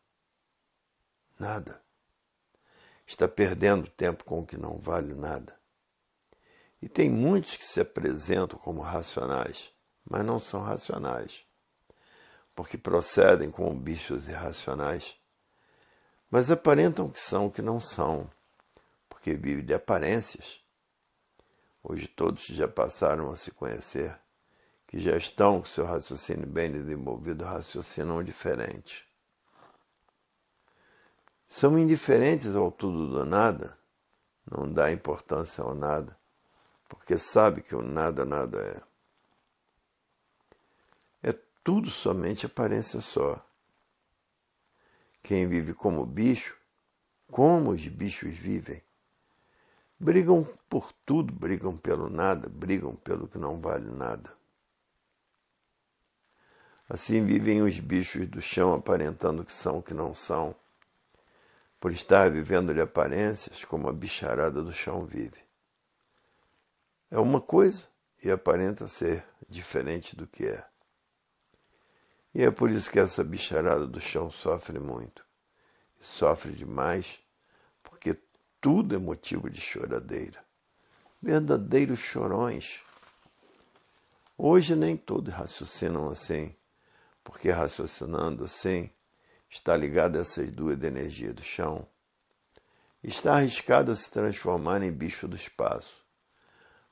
Nada. Está perdendo tempo com o que não vale nada. E tem muitos que se apresentam como racionais, mas não são racionais, porque procedem como bichos irracionais, mas aparentam que são o que não são, porque vivem de aparências. Hoje todos já passaram a se conhecer que já estão com seu raciocínio bem desenvolvido raciocinam diferente. São indiferentes ao tudo do nada, não dá importância ao nada, porque sabe que o nada nada é. É tudo somente aparência só. Quem vive como bicho, como os bichos vivem. Brigam por tudo, brigam pelo nada, brigam pelo que não vale nada. Assim vivem os bichos do chão aparentando que são o que não são, por estar vivendo de aparências como a bicharada do chão vive. É uma coisa e aparenta ser diferente do que é. E é por isso que essa bicharada do chão sofre muito. E sofre demais, porque tudo é motivo de choradeira. Verdadeiros chorões. Hoje nem todos raciocinam assim porque raciocinando assim, está ligado a essas duas da energia do chão, está arriscado a se transformar em bicho do espaço,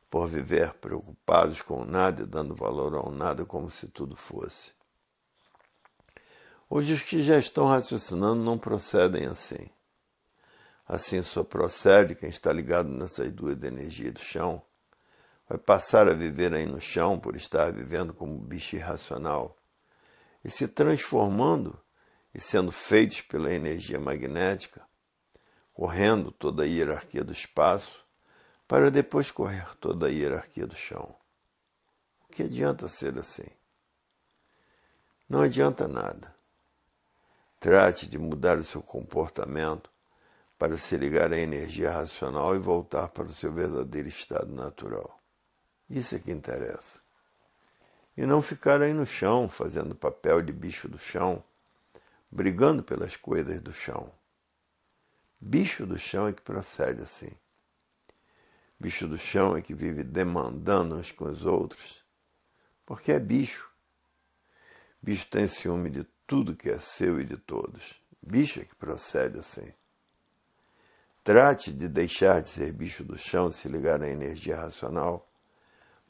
por viver preocupados com nada e dando valor ao nada como se tudo fosse. Hoje os que já estão raciocinando não procedem assim. Assim só procede quem está ligado nessas duas da energia do chão, vai passar a viver aí no chão por estar vivendo como bicho irracional e se transformando e sendo feitos pela energia magnética, correndo toda a hierarquia do espaço, para depois correr toda a hierarquia do chão. O que adianta ser assim? Não adianta nada. Trate de mudar o seu comportamento para se ligar à energia racional e voltar para o seu verdadeiro estado natural. Isso é que interessa e não ficar aí no chão, fazendo papel de bicho do chão, brigando pelas coisas do chão. Bicho do chão é que procede assim. Bicho do chão é que vive demandando uns com os outros, porque é bicho. Bicho tem ciúme de tudo que é seu e de todos. Bicho é que procede assim. Trate de deixar de ser bicho do chão e se ligar à energia racional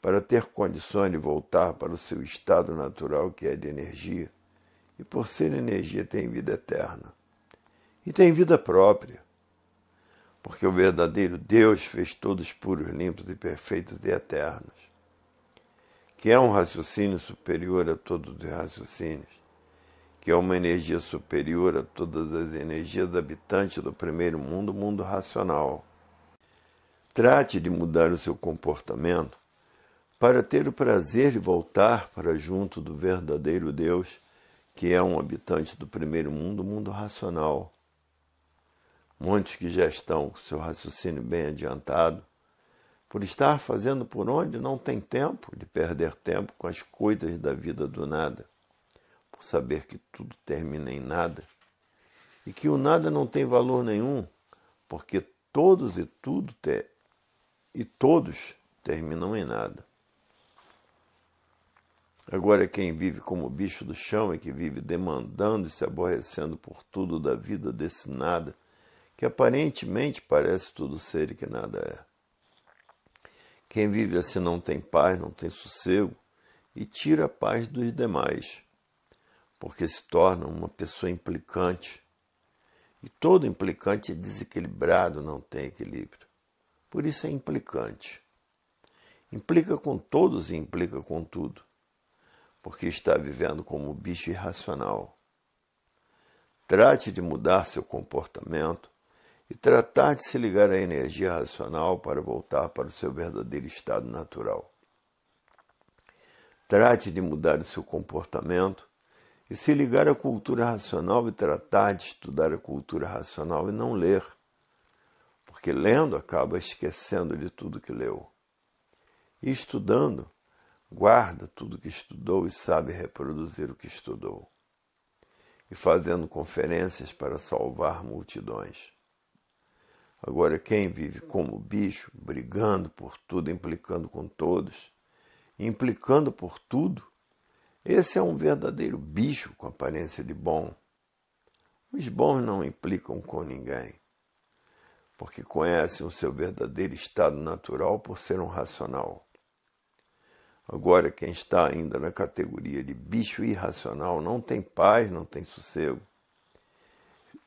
para ter condições de voltar para o seu estado natural, que é de energia, e por ser energia tem vida eterna. E tem vida própria, porque o verdadeiro Deus fez todos puros, limpos e perfeitos e eternos, que é um raciocínio superior a todos os raciocínios, que é uma energia superior a todas as energias habitantes do primeiro mundo, mundo racional. Trate de mudar o seu comportamento para ter o prazer de voltar para junto do verdadeiro Deus, que é um habitante do primeiro mundo, o mundo racional. Muitos que já estão com seu raciocínio bem adiantado, por estar fazendo por onde não tem tempo de perder tempo com as coisas da vida do nada, por saber que tudo termina em nada e que o nada não tem valor nenhum, porque todos e tudo te... e todos terminam em nada. Agora, quem vive como bicho do chão é que vive demandando e se aborrecendo por tudo da vida desse nada, que aparentemente parece tudo ser e que nada é. Quem vive assim não tem paz, não tem sossego e tira a paz dos demais, porque se torna uma pessoa implicante. E todo implicante é desequilibrado, não tem equilíbrio. Por isso é implicante. Implica com todos e implica com tudo porque está vivendo como um bicho irracional. Trate de mudar seu comportamento e tratar de se ligar à energia racional para voltar para o seu verdadeiro estado natural. Trate de mudar o seu comportamento e se ligar à cultura racional e tratar de estudar a cultura racional e não ler, porque lendo acaba esquecendo de tudo que leu. E estudando, guarda tudo que estudou e sabe reproduzir o que estudou, e fazendo conferências para salvar multidões. Agora, quem vive como bicho, brigando por tudo, implicando com todos, implicando por tudo, esse é um verdadeiro bicho com aparência de bom. Os bons não implicam com ninguém, porque conhecem o seu verdadeiro estado natural por ser um racional. Agora, quem está ainda na categoria de bicho irracional não tem paz, não tem sossego.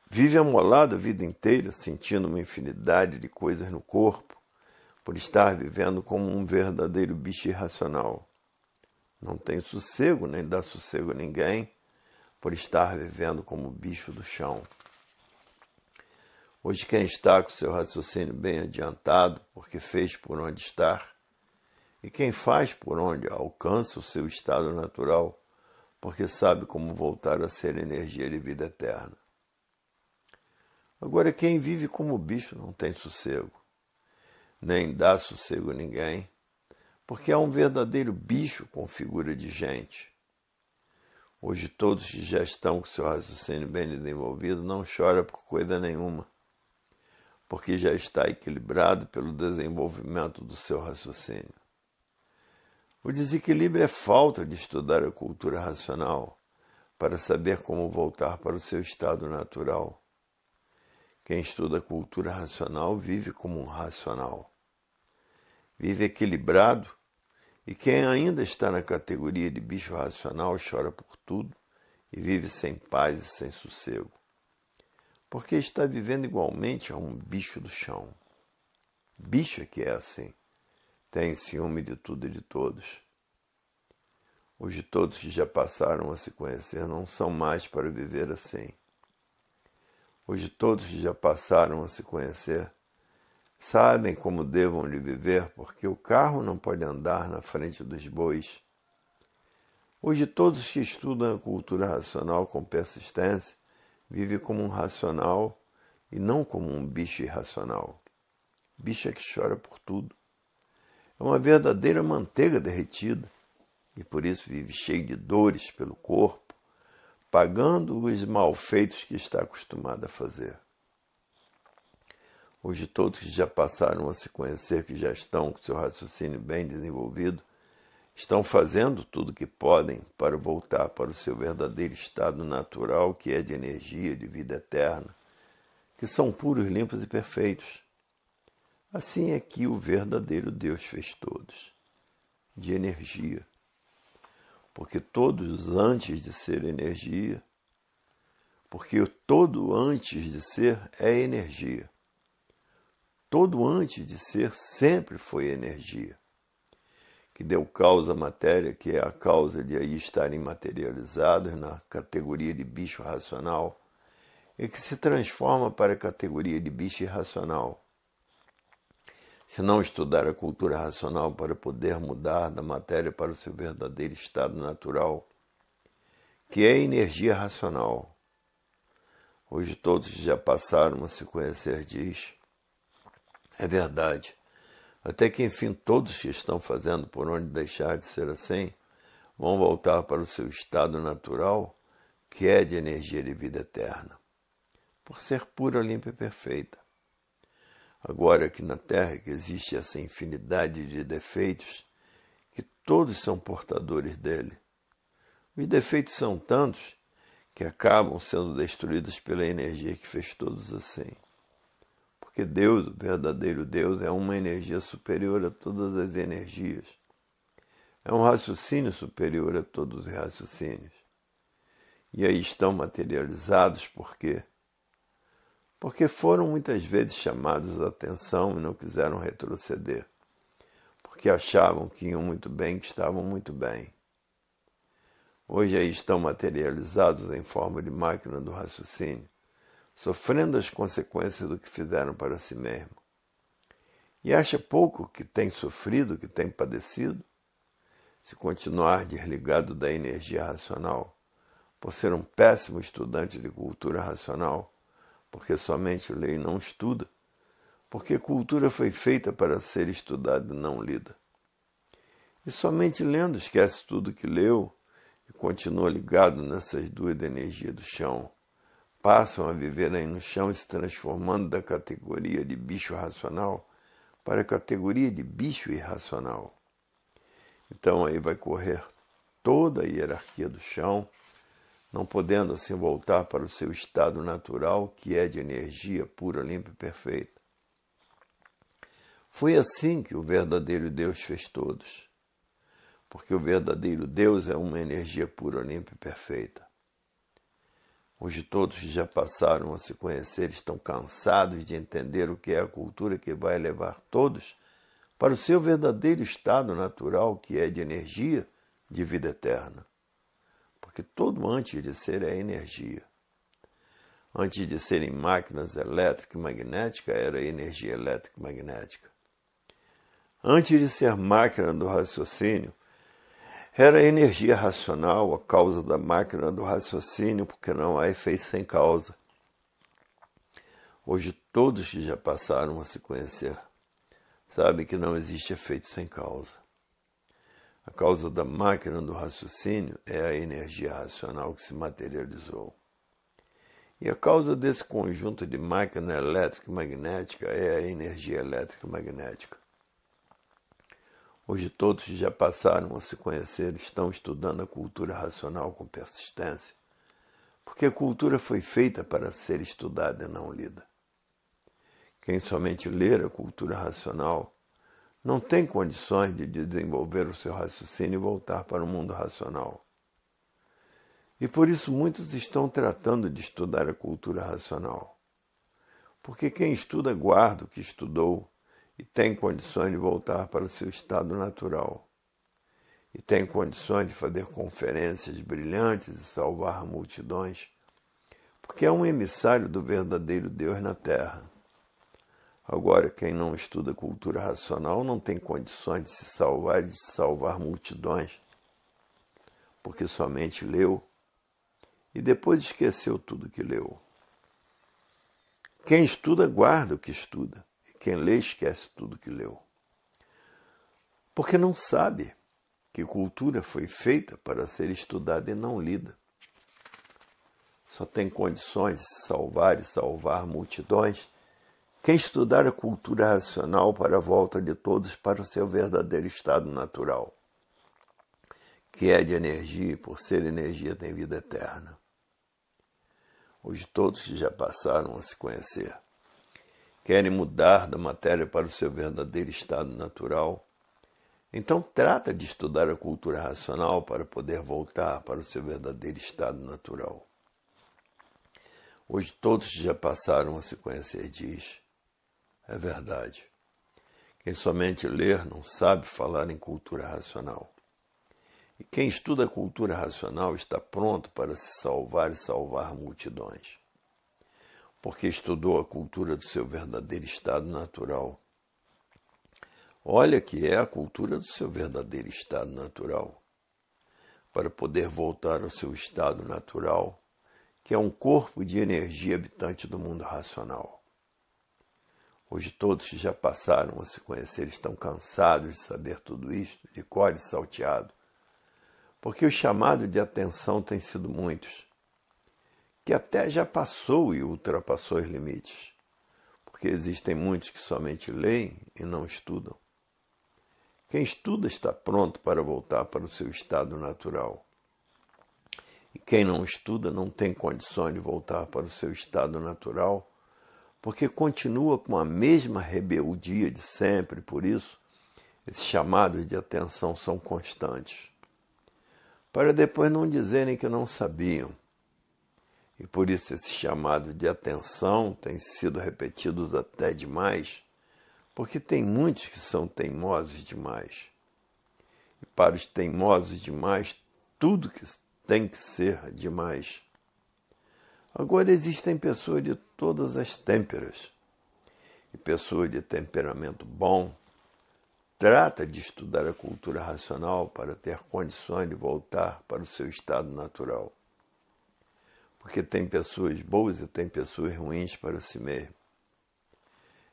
Vive amolado a vida inteira, sentindo uma infinidade de coisas no corpo, por estar vivendo como um verdadeiro bicho irracional. Não tem sossego, nem dá sossego a ninguém, por estar vivendo como bicho do chão. Hoje, quem está com seu raciocínio bem adiantado, porque fez por onde estar, e quem faz por onde alcança o seu estado natural, porque sabe como voltar a ser energia de vida eterna. Agora, quem vive como bicho não tem sossego, nem dá sossego a ninguém, porque é um verdadeiro bicho com figura de gente. Hoje todos que já estão com seu raciocínio bem desenvolvido não chora por coisa nenhuma, porque já está equilibrado pelo desenvolvimento do seu raciocínio. O desequilíbrio é falta de estudar a cultura racional para saber como voltar para o seu estado natural. Quem estuda a cultura racional vive como um racional. Vive equilibrado e quem ainda está na categoria de bicho racional chora por tudo e vive sem paz e sem sossego, porque está vivendo igualmente a um bicho do chão. Bicho é que é assim tem ciúme de tudo e de todos. Os de todos que já passaram a se conhecer não são mais para viver assim. Os de todos que já passaram a se conhecer sabem como devam lhe viver, porque o carro não pode andar na frente dos bois. Hoje todos que estudam a cultura racional com persistência vivem como um racional e não como um bicho irracional. Bicho é que chora por tudo. É uma verdadeira manteiga derretida e por isso vive cheio de dores pelo corpo, pagando os malfeitos que está acostumado a fazer. Hoje, todos que já passaram a se conhecer, que já estão com seu raciocínio bem desenvolvido, estão fazendo tudo o que podem para voltar para o seu verdadeiro estado natural, que é de energia, de vida eterna, que são puros, limpos e perfeitos. Assim é que o verdadeiro Deus fez todos, de energia. Porque todos antes de ser energia, porque todo antes de ser é energia. Todo antes de ser sempre foi energia, que deu causa à matéria, que é a causa de aí estarem materializados na categoria de bicho racional, e que se transforma para a categoria de bicho irracional se não estudar a cultura racional para poder mudar da matéria para o seu verdadeiro estado natural, que é energia racional. Hoje todos já passaram a se conhecer, diz. É verdade. Até que enfim todos que estão fazendo por onde deixar de ser assim vão voltar para o seu estado natural, que é de energia de vida eterna, por ser pura, limpa e perfeita. Agora aqui na Terra que existe essa infinidade de defeitos, que todos são portadores dele. Os defeitos são tantos que acabam sendo destruídos pela energia que fez todos assim. Porque Deus, o verdadeiro Deus, é uma energia superior a todas as energias. É um raciocínio superior a todos os raciocínios. E aí estão materializados porque quê? porque foram muitas vezes chamados a atenção e não quiseram retroceder, porque achavam que iam muito bem, que estavam muito bem. Hoje aí estão materializados em forma de máquina do raciocínio, sofrendo as consequências do que fizeram para si mesmo. E acha pouco que tem sofrido, que tem padecido? Se continuar desligado da energia racional, por ser um péssimo estudante de cultura racional, porque somente lê e não estuda, porque cultura foi feita para ser estudada e não lida. E somente lendo esquece tudo que leu e continua ligado nessas duas de energia do chão. Passam a viver aí no chão se transformando da categoria de bicho racional para a categoria de bicho irracional. Então aí vai correr toda a hierarquia do chão não podendo assim voltar para o seu estado natural, que é de energia pura, limpa e perfeita. Foi assim que o verdadeiro Deus fez todos, porque o verdadeiro Deus é uma energia pura, limpa e perfeita. Hoje todos que já passaram a se conhecer estão cansados de entender o que é a cultura que vai levar todos para o seu verdadeiro estado natural, que é de energia de vida eterna porque todo antes de ser é energia. Antes de serem máquinas elétrica e magnética, era energia elétrica e magnética. Antes de ser máquina do raciocínio, era energia racional a causa da máquina do raciocínio, porque não há efeito sem causa. Hoje todos que já passaram a se conhecer sabem que não existe efeito sem causa. A causa da máquina do raciocínio é a energia racional que se materializou. E a causa desse conjunto de máquina elétrica e magnética é a energia elétrica e magnética. Hoje todos que já passaram a se conhecer estão estudando a cultura racional com persistência, porque a cultura foi feita para ser estudada e não lida. Quem somente ler a cultura racional não tem condições de desenvolver o seu raciocínio e voltar para o mundo racional. E por isso muitos estão tratando de estudar a cultura racional. Porque quem estuda guarda o que estudou e tem condições de voltar para o seu estado natural. E tem condições de fazer conferências brilhantes e salvar multidões, porque é um emissário do verdadeiro Deus na Terra. Agora, quem não estuda cultura racional não tem condições de se salvar e de salvar multidões, porque somente leu e depois esqueceu tudo que leu. Quem estuda, guarda o que estuda, e quem lê, esquece tudo que leu. Porque não sabe que cultura foi feita para ser estudada e não lida. Só tem condições de se salvar e salvar multidões quem estudar a cultura racional para a volta de todos para o seu verdadeiro estado natural, que é de energia, e por ser energia tem vida eterna. Hoje todos que já passaram a se conhecer querem mudar da matéria para o seu verdadeiro estado natural. Então trata de estudar a cultura racional para poder voltar para o seu verdadeiro estado natural. Hoje todos que já passaram a se conhecer diz é verdade. Quem somente ler não sabe falar em cultura racional. E quem estuda a cultura racional está pronto para se salvar e salvar multidões, porque estudou a cultura do seu verdadeiro estado natural. Olha que é a cultura do seu verdadeiro estado natural. Para poder voltar ao seu estado natural, que é um corpo de energia habitante do mundo racional. Hoje todos que já passaram a se conhecer estão cansados de saber tudo isto, de cor e salteado, porque o chamado de atenção tem sido muitos, que até já passou e ultrapassou os limites, porque existem muitos que somente leem e não estudam. Quem estuda está pronto para voltar para o seu estado natural. E quem não estuda não tem condições de voltar para o seu estado natural porque continua com a mesma rebeldia de sempre, por isso esses chamados de atenção são constantes. Para depois não dizerem que não sabiam. E por isso esse chamado de atenção tem sido repetido até demais, porque tem muitos que são teimosos demais. E para os teimosos demais, tudo que tem que ser demais. Agora existem pessoas de todas as têmperas. E pessoas de temperamento bom trata de estudar a cultura racional para ter condições de voltar para o seu estado natural. Porque tem pessoas boas e tem pessoas ruins para si mesmo.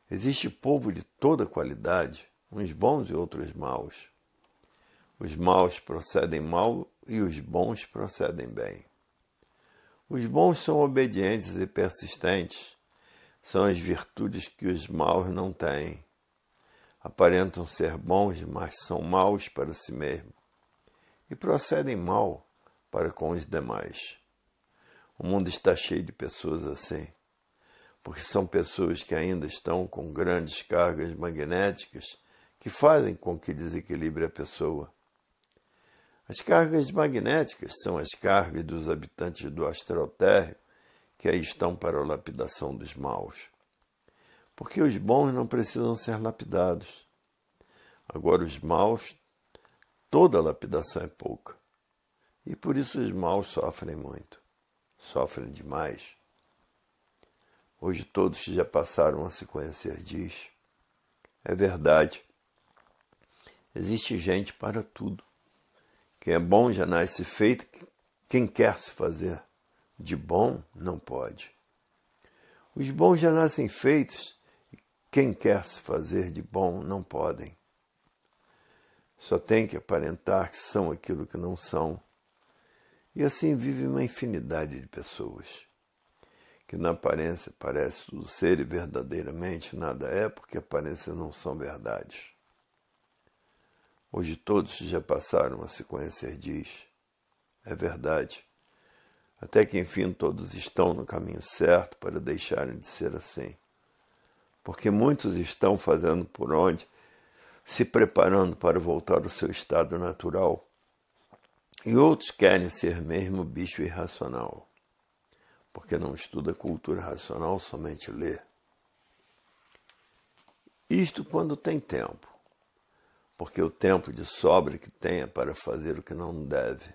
Existe povo de toda qualidade, uns bons e outros maus. Os maus procedem mal e os bons procedem bem. Os bons são obedientes e persistentes, são as virtudes que os maus não têm. Aparentam ser bons, mas são maus para si mesmo e procedem mal para com os demais. O mundo está cheio de pessoas assim, porque são pessoas que ainda estão com grandes cargas magnéticas que fazem com que desequilibre a pessoa as cargas magnéticas são as cargas dos habitantes do astral térreo que aí estão para a lapidação dos maus. Porque os bons não precisam ser lapidados. Agora, os maus, toda lapidação é pouca. E por isso os maus sofrem muito, sofrem demais. Hoje todos que já passaram a se conhecer diz: é verdade. Existe gente para tudo. Quem é bom já nasce feito, quem quer se fazer de bom não pode. Os bons já nascem feitos, quem quer se fazer de bom não podem. Só tem que aparentar que são aquilo que não são. E assim vive uma infinidade de pessoas, que na aparência parece tudo ser e verdadeiramente nada é, porque aparências não são verdades. Hoje todos já passaram a se conhecer, diz. É verdade. Até que enfim todos estão no caminho certo para deixarem de ser assim. Porque muitos estão fazendo por onde, se preparando para voltar ao seu estado natural. E outros querem ser mesmo bicho irracional, porque não estuda cultura racional, somente lê. Isto quando tem tempo porque o tempo de sobra que tenha para fazer o que não deve,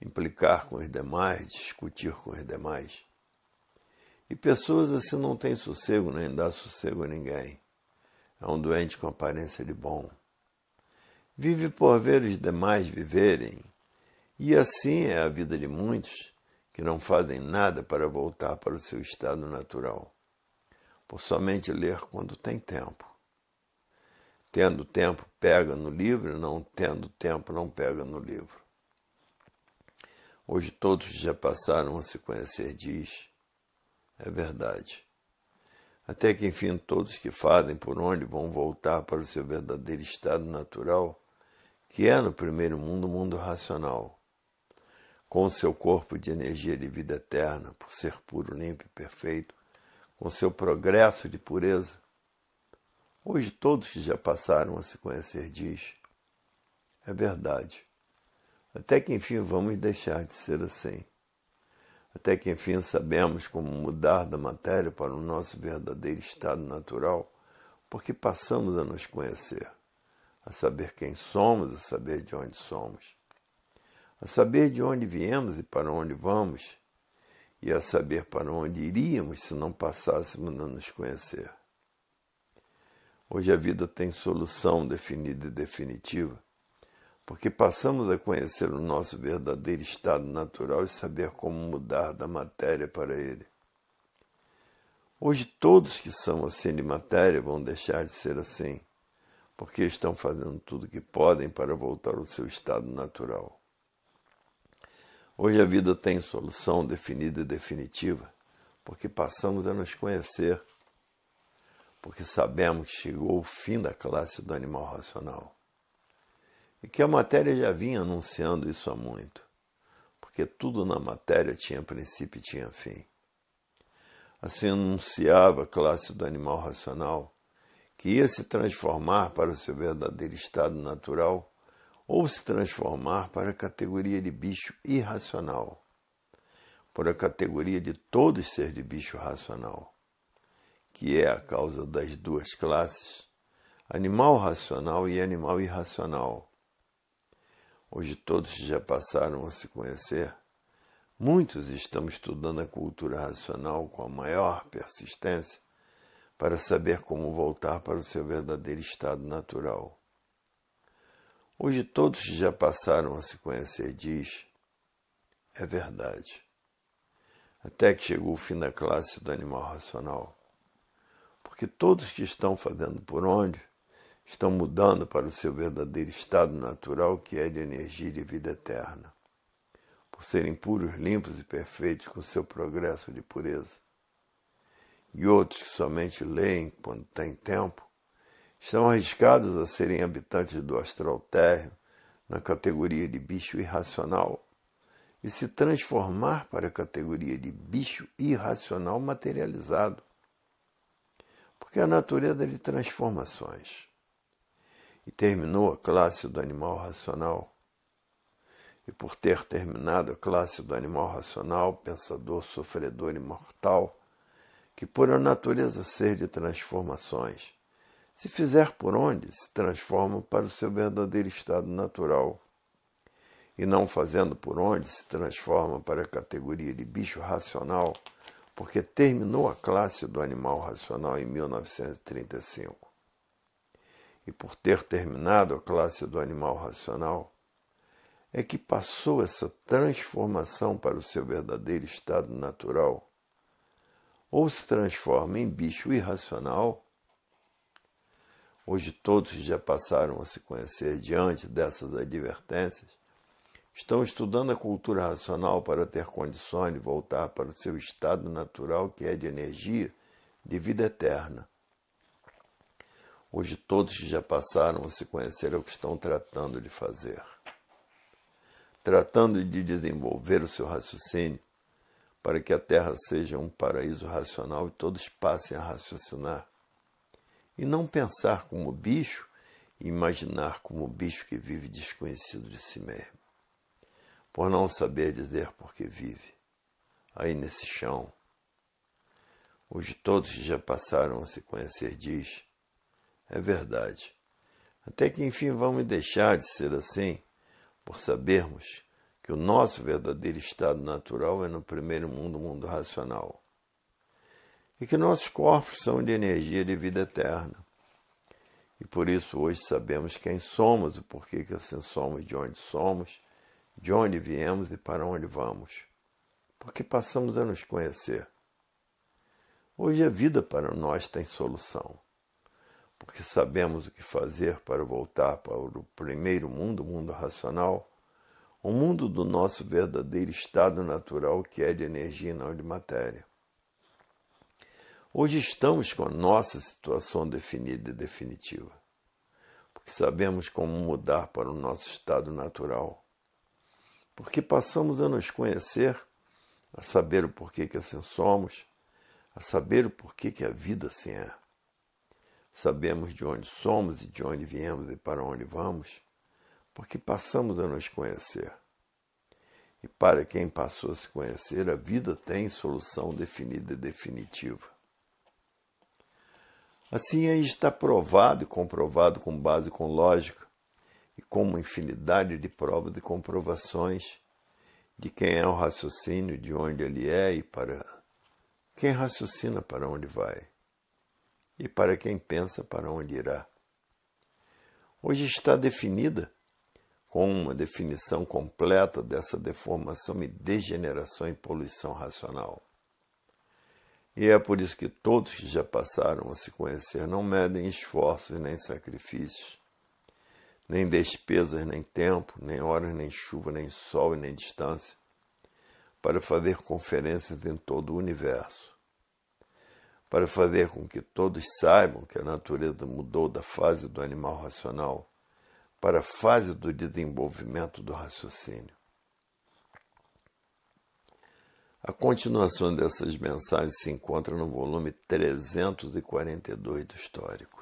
implicar com os demais, discutir com os demais. E pessoas assim não têm sossego, nem dá sossego a ninguém. É um doente com aparência de bom. Vive por ver os demais viverem, e assim é a vida de muitos que não fazem nada para voltar para o seu estado natural, por somente ler quando tem tempo Tendo tempo, pega no livro, não tendo tempo, não pega no livro. Hoje todos já passaram a se conhecer, diz. É verdade. Até que enfim todos que fazem por onde vão voltar para o seu verdadeiro estado natural, que é no primeiro mundo o mundo racional. Com o seu corpo de energia de vida eterna, por ser puro, limpo e perfeito, com seu progresso de pureza, Hoje todos que já passaram a se conhecer diz, é verdade. Até que enfim vamos deixar de ser assim. Até que enfim sabemos como mudar da matéria para o nosso verdadeiro estado natural, porque passamos a nos conhecer, a saber quem somos, a saber de onde somos, a saber de onde viemos e para onde vamos, e a saber para onde iríamos se não passássemos a nos conhecer. Hoje a vida tem solução definida e definitiva, porque passamos a conhecer o nosso verdadeiro estado natural e saber como mudar da matéria para ele. Hoje todos que são assim de matéria vão deixar de ser assim, porque estão fazendo tudo que podem para voltar ao seu estado natural. Hoje a vida tem solução definida e definitiva, porque passamos a nos conhecer porque sabemos que chegou o fim da classe do animal racional. E que a matéria já vinha anunciando isso há muito, porque tudo na matéria tinha princípio e tinha fim. Assim anunciava a classe do animal racional que ia se transformar para o seu verdadeiro estado natural ou se transformar para a categoria de bicho irracional, para a categoria de todo ser de bicho racional que é a causa das duas classes, animal racional e animal irracional. Hoje todos já passaram a se conhecer. Muitos estão estudando a cultura racional com a maior persistência para saber como voltar para o seu verdadeiro estado natural. Hoje todos já passaram a se conhecer, diz. É verdade. Até que chegou o fim da classe do animal racional porque todos que estão fazendo por onde estão mudando para o seu verdadeiro estado natural, que é de energia e de vida eterna. Por serem puros, limpos e perfeitos com seu progresso de pureza. E outros que somente leem quando têm tempo, estão arriscados a serem habitantes do astral térreo, na categoria de bicho irracional, e se transformar para a categoria de bicho irracional materializado que é a natureza de transformações. E terminou a classe do animal racional. E por ter terminado a classe do animal racional, pensador, sofredor imortal, que por a natureza ser de transformações, se fizer por onde, se transforma para o seu verdadeiro estado natural. E não fazendo por onde, se transforma para a categoria de bicho racional, porque terminou a classe do animal racional em 1935. E por ter terminado a classe do animal racional, é que passou essa transformação para o seu verdadeiro estado natural. Ou se transforma em bicho irracional. Hoje todos já passaram a se conhecer diante dessas advertências estão estudando a cultura racional para ter condições de voltar para o seu estado natural, que é de energia, de vida eterna. Hoje, todos que já passaram a se conhecer é o que estão tratando de fazer. Tratando de desenvolver o seu raciocínio para que a Terra seja um paraíso racional e todos passem a raciocinar. E não pensar como bicho e imaginar como bicho que vive desconhecido de si mesmo por não saber dizer por que vive, aí nesse chão. Os de todos que já passaram a se conhecer diz, é verdade. Até que enfim vamos deixar de ser assim, por sabermos que o nosso verdadeiro estado natural é no primeiro mundo, o mundo racional. E que nossos corpos são de energia de vida eterna. E por isso hoje sabemos quem somos, o porquê que assim somos, de onde somos de onde viemos e para onde vamos, porque passamos a nos conhecer. Hoje a vida para nós tem solução, porque sabemos o que fazer para voltar para o primeiro mundo, o mundo racional, o mundo do nosso verdadeiro estado natural que é de energia e não de matéria. Hoje estamos com a nossa situação definida e definitiva, porque sabemos como mudar para o nosso estado natural porque passamos a nos conhecer, a saber o porquê que assim somos, a saber o porquê que a vida assim é. Sabemos de onde somos e de onde viemos e para onde vamos, porque passamos a nos conhecer. E para quem passou a se conhecer, a vida tem solução definida e definitiva. Assim é está provado e comprovado com base e com lógica como infinidade de provas e comprovações de quem é o raciocínio, de onde ele é e para quem raciocina para onde vai e para quem pensa para onde irá. Hoje está definida, com uma definição completa dessa deformação e degeneração e poluição racional. E é por isso que todos que já passaram a se conhecer não medem esforços nem sacrifícios nem despesas, nem tempo, nem horas, nem chuva, nem sol e nem distância, para fazer conferências em todo o universo, para fazer com que todos saibam que a natureza mudou da fase do animal racional para a fase do desenvolvimento do raciocínio. A continuação dessas mensagens se encontra no volume 342 do Histórico.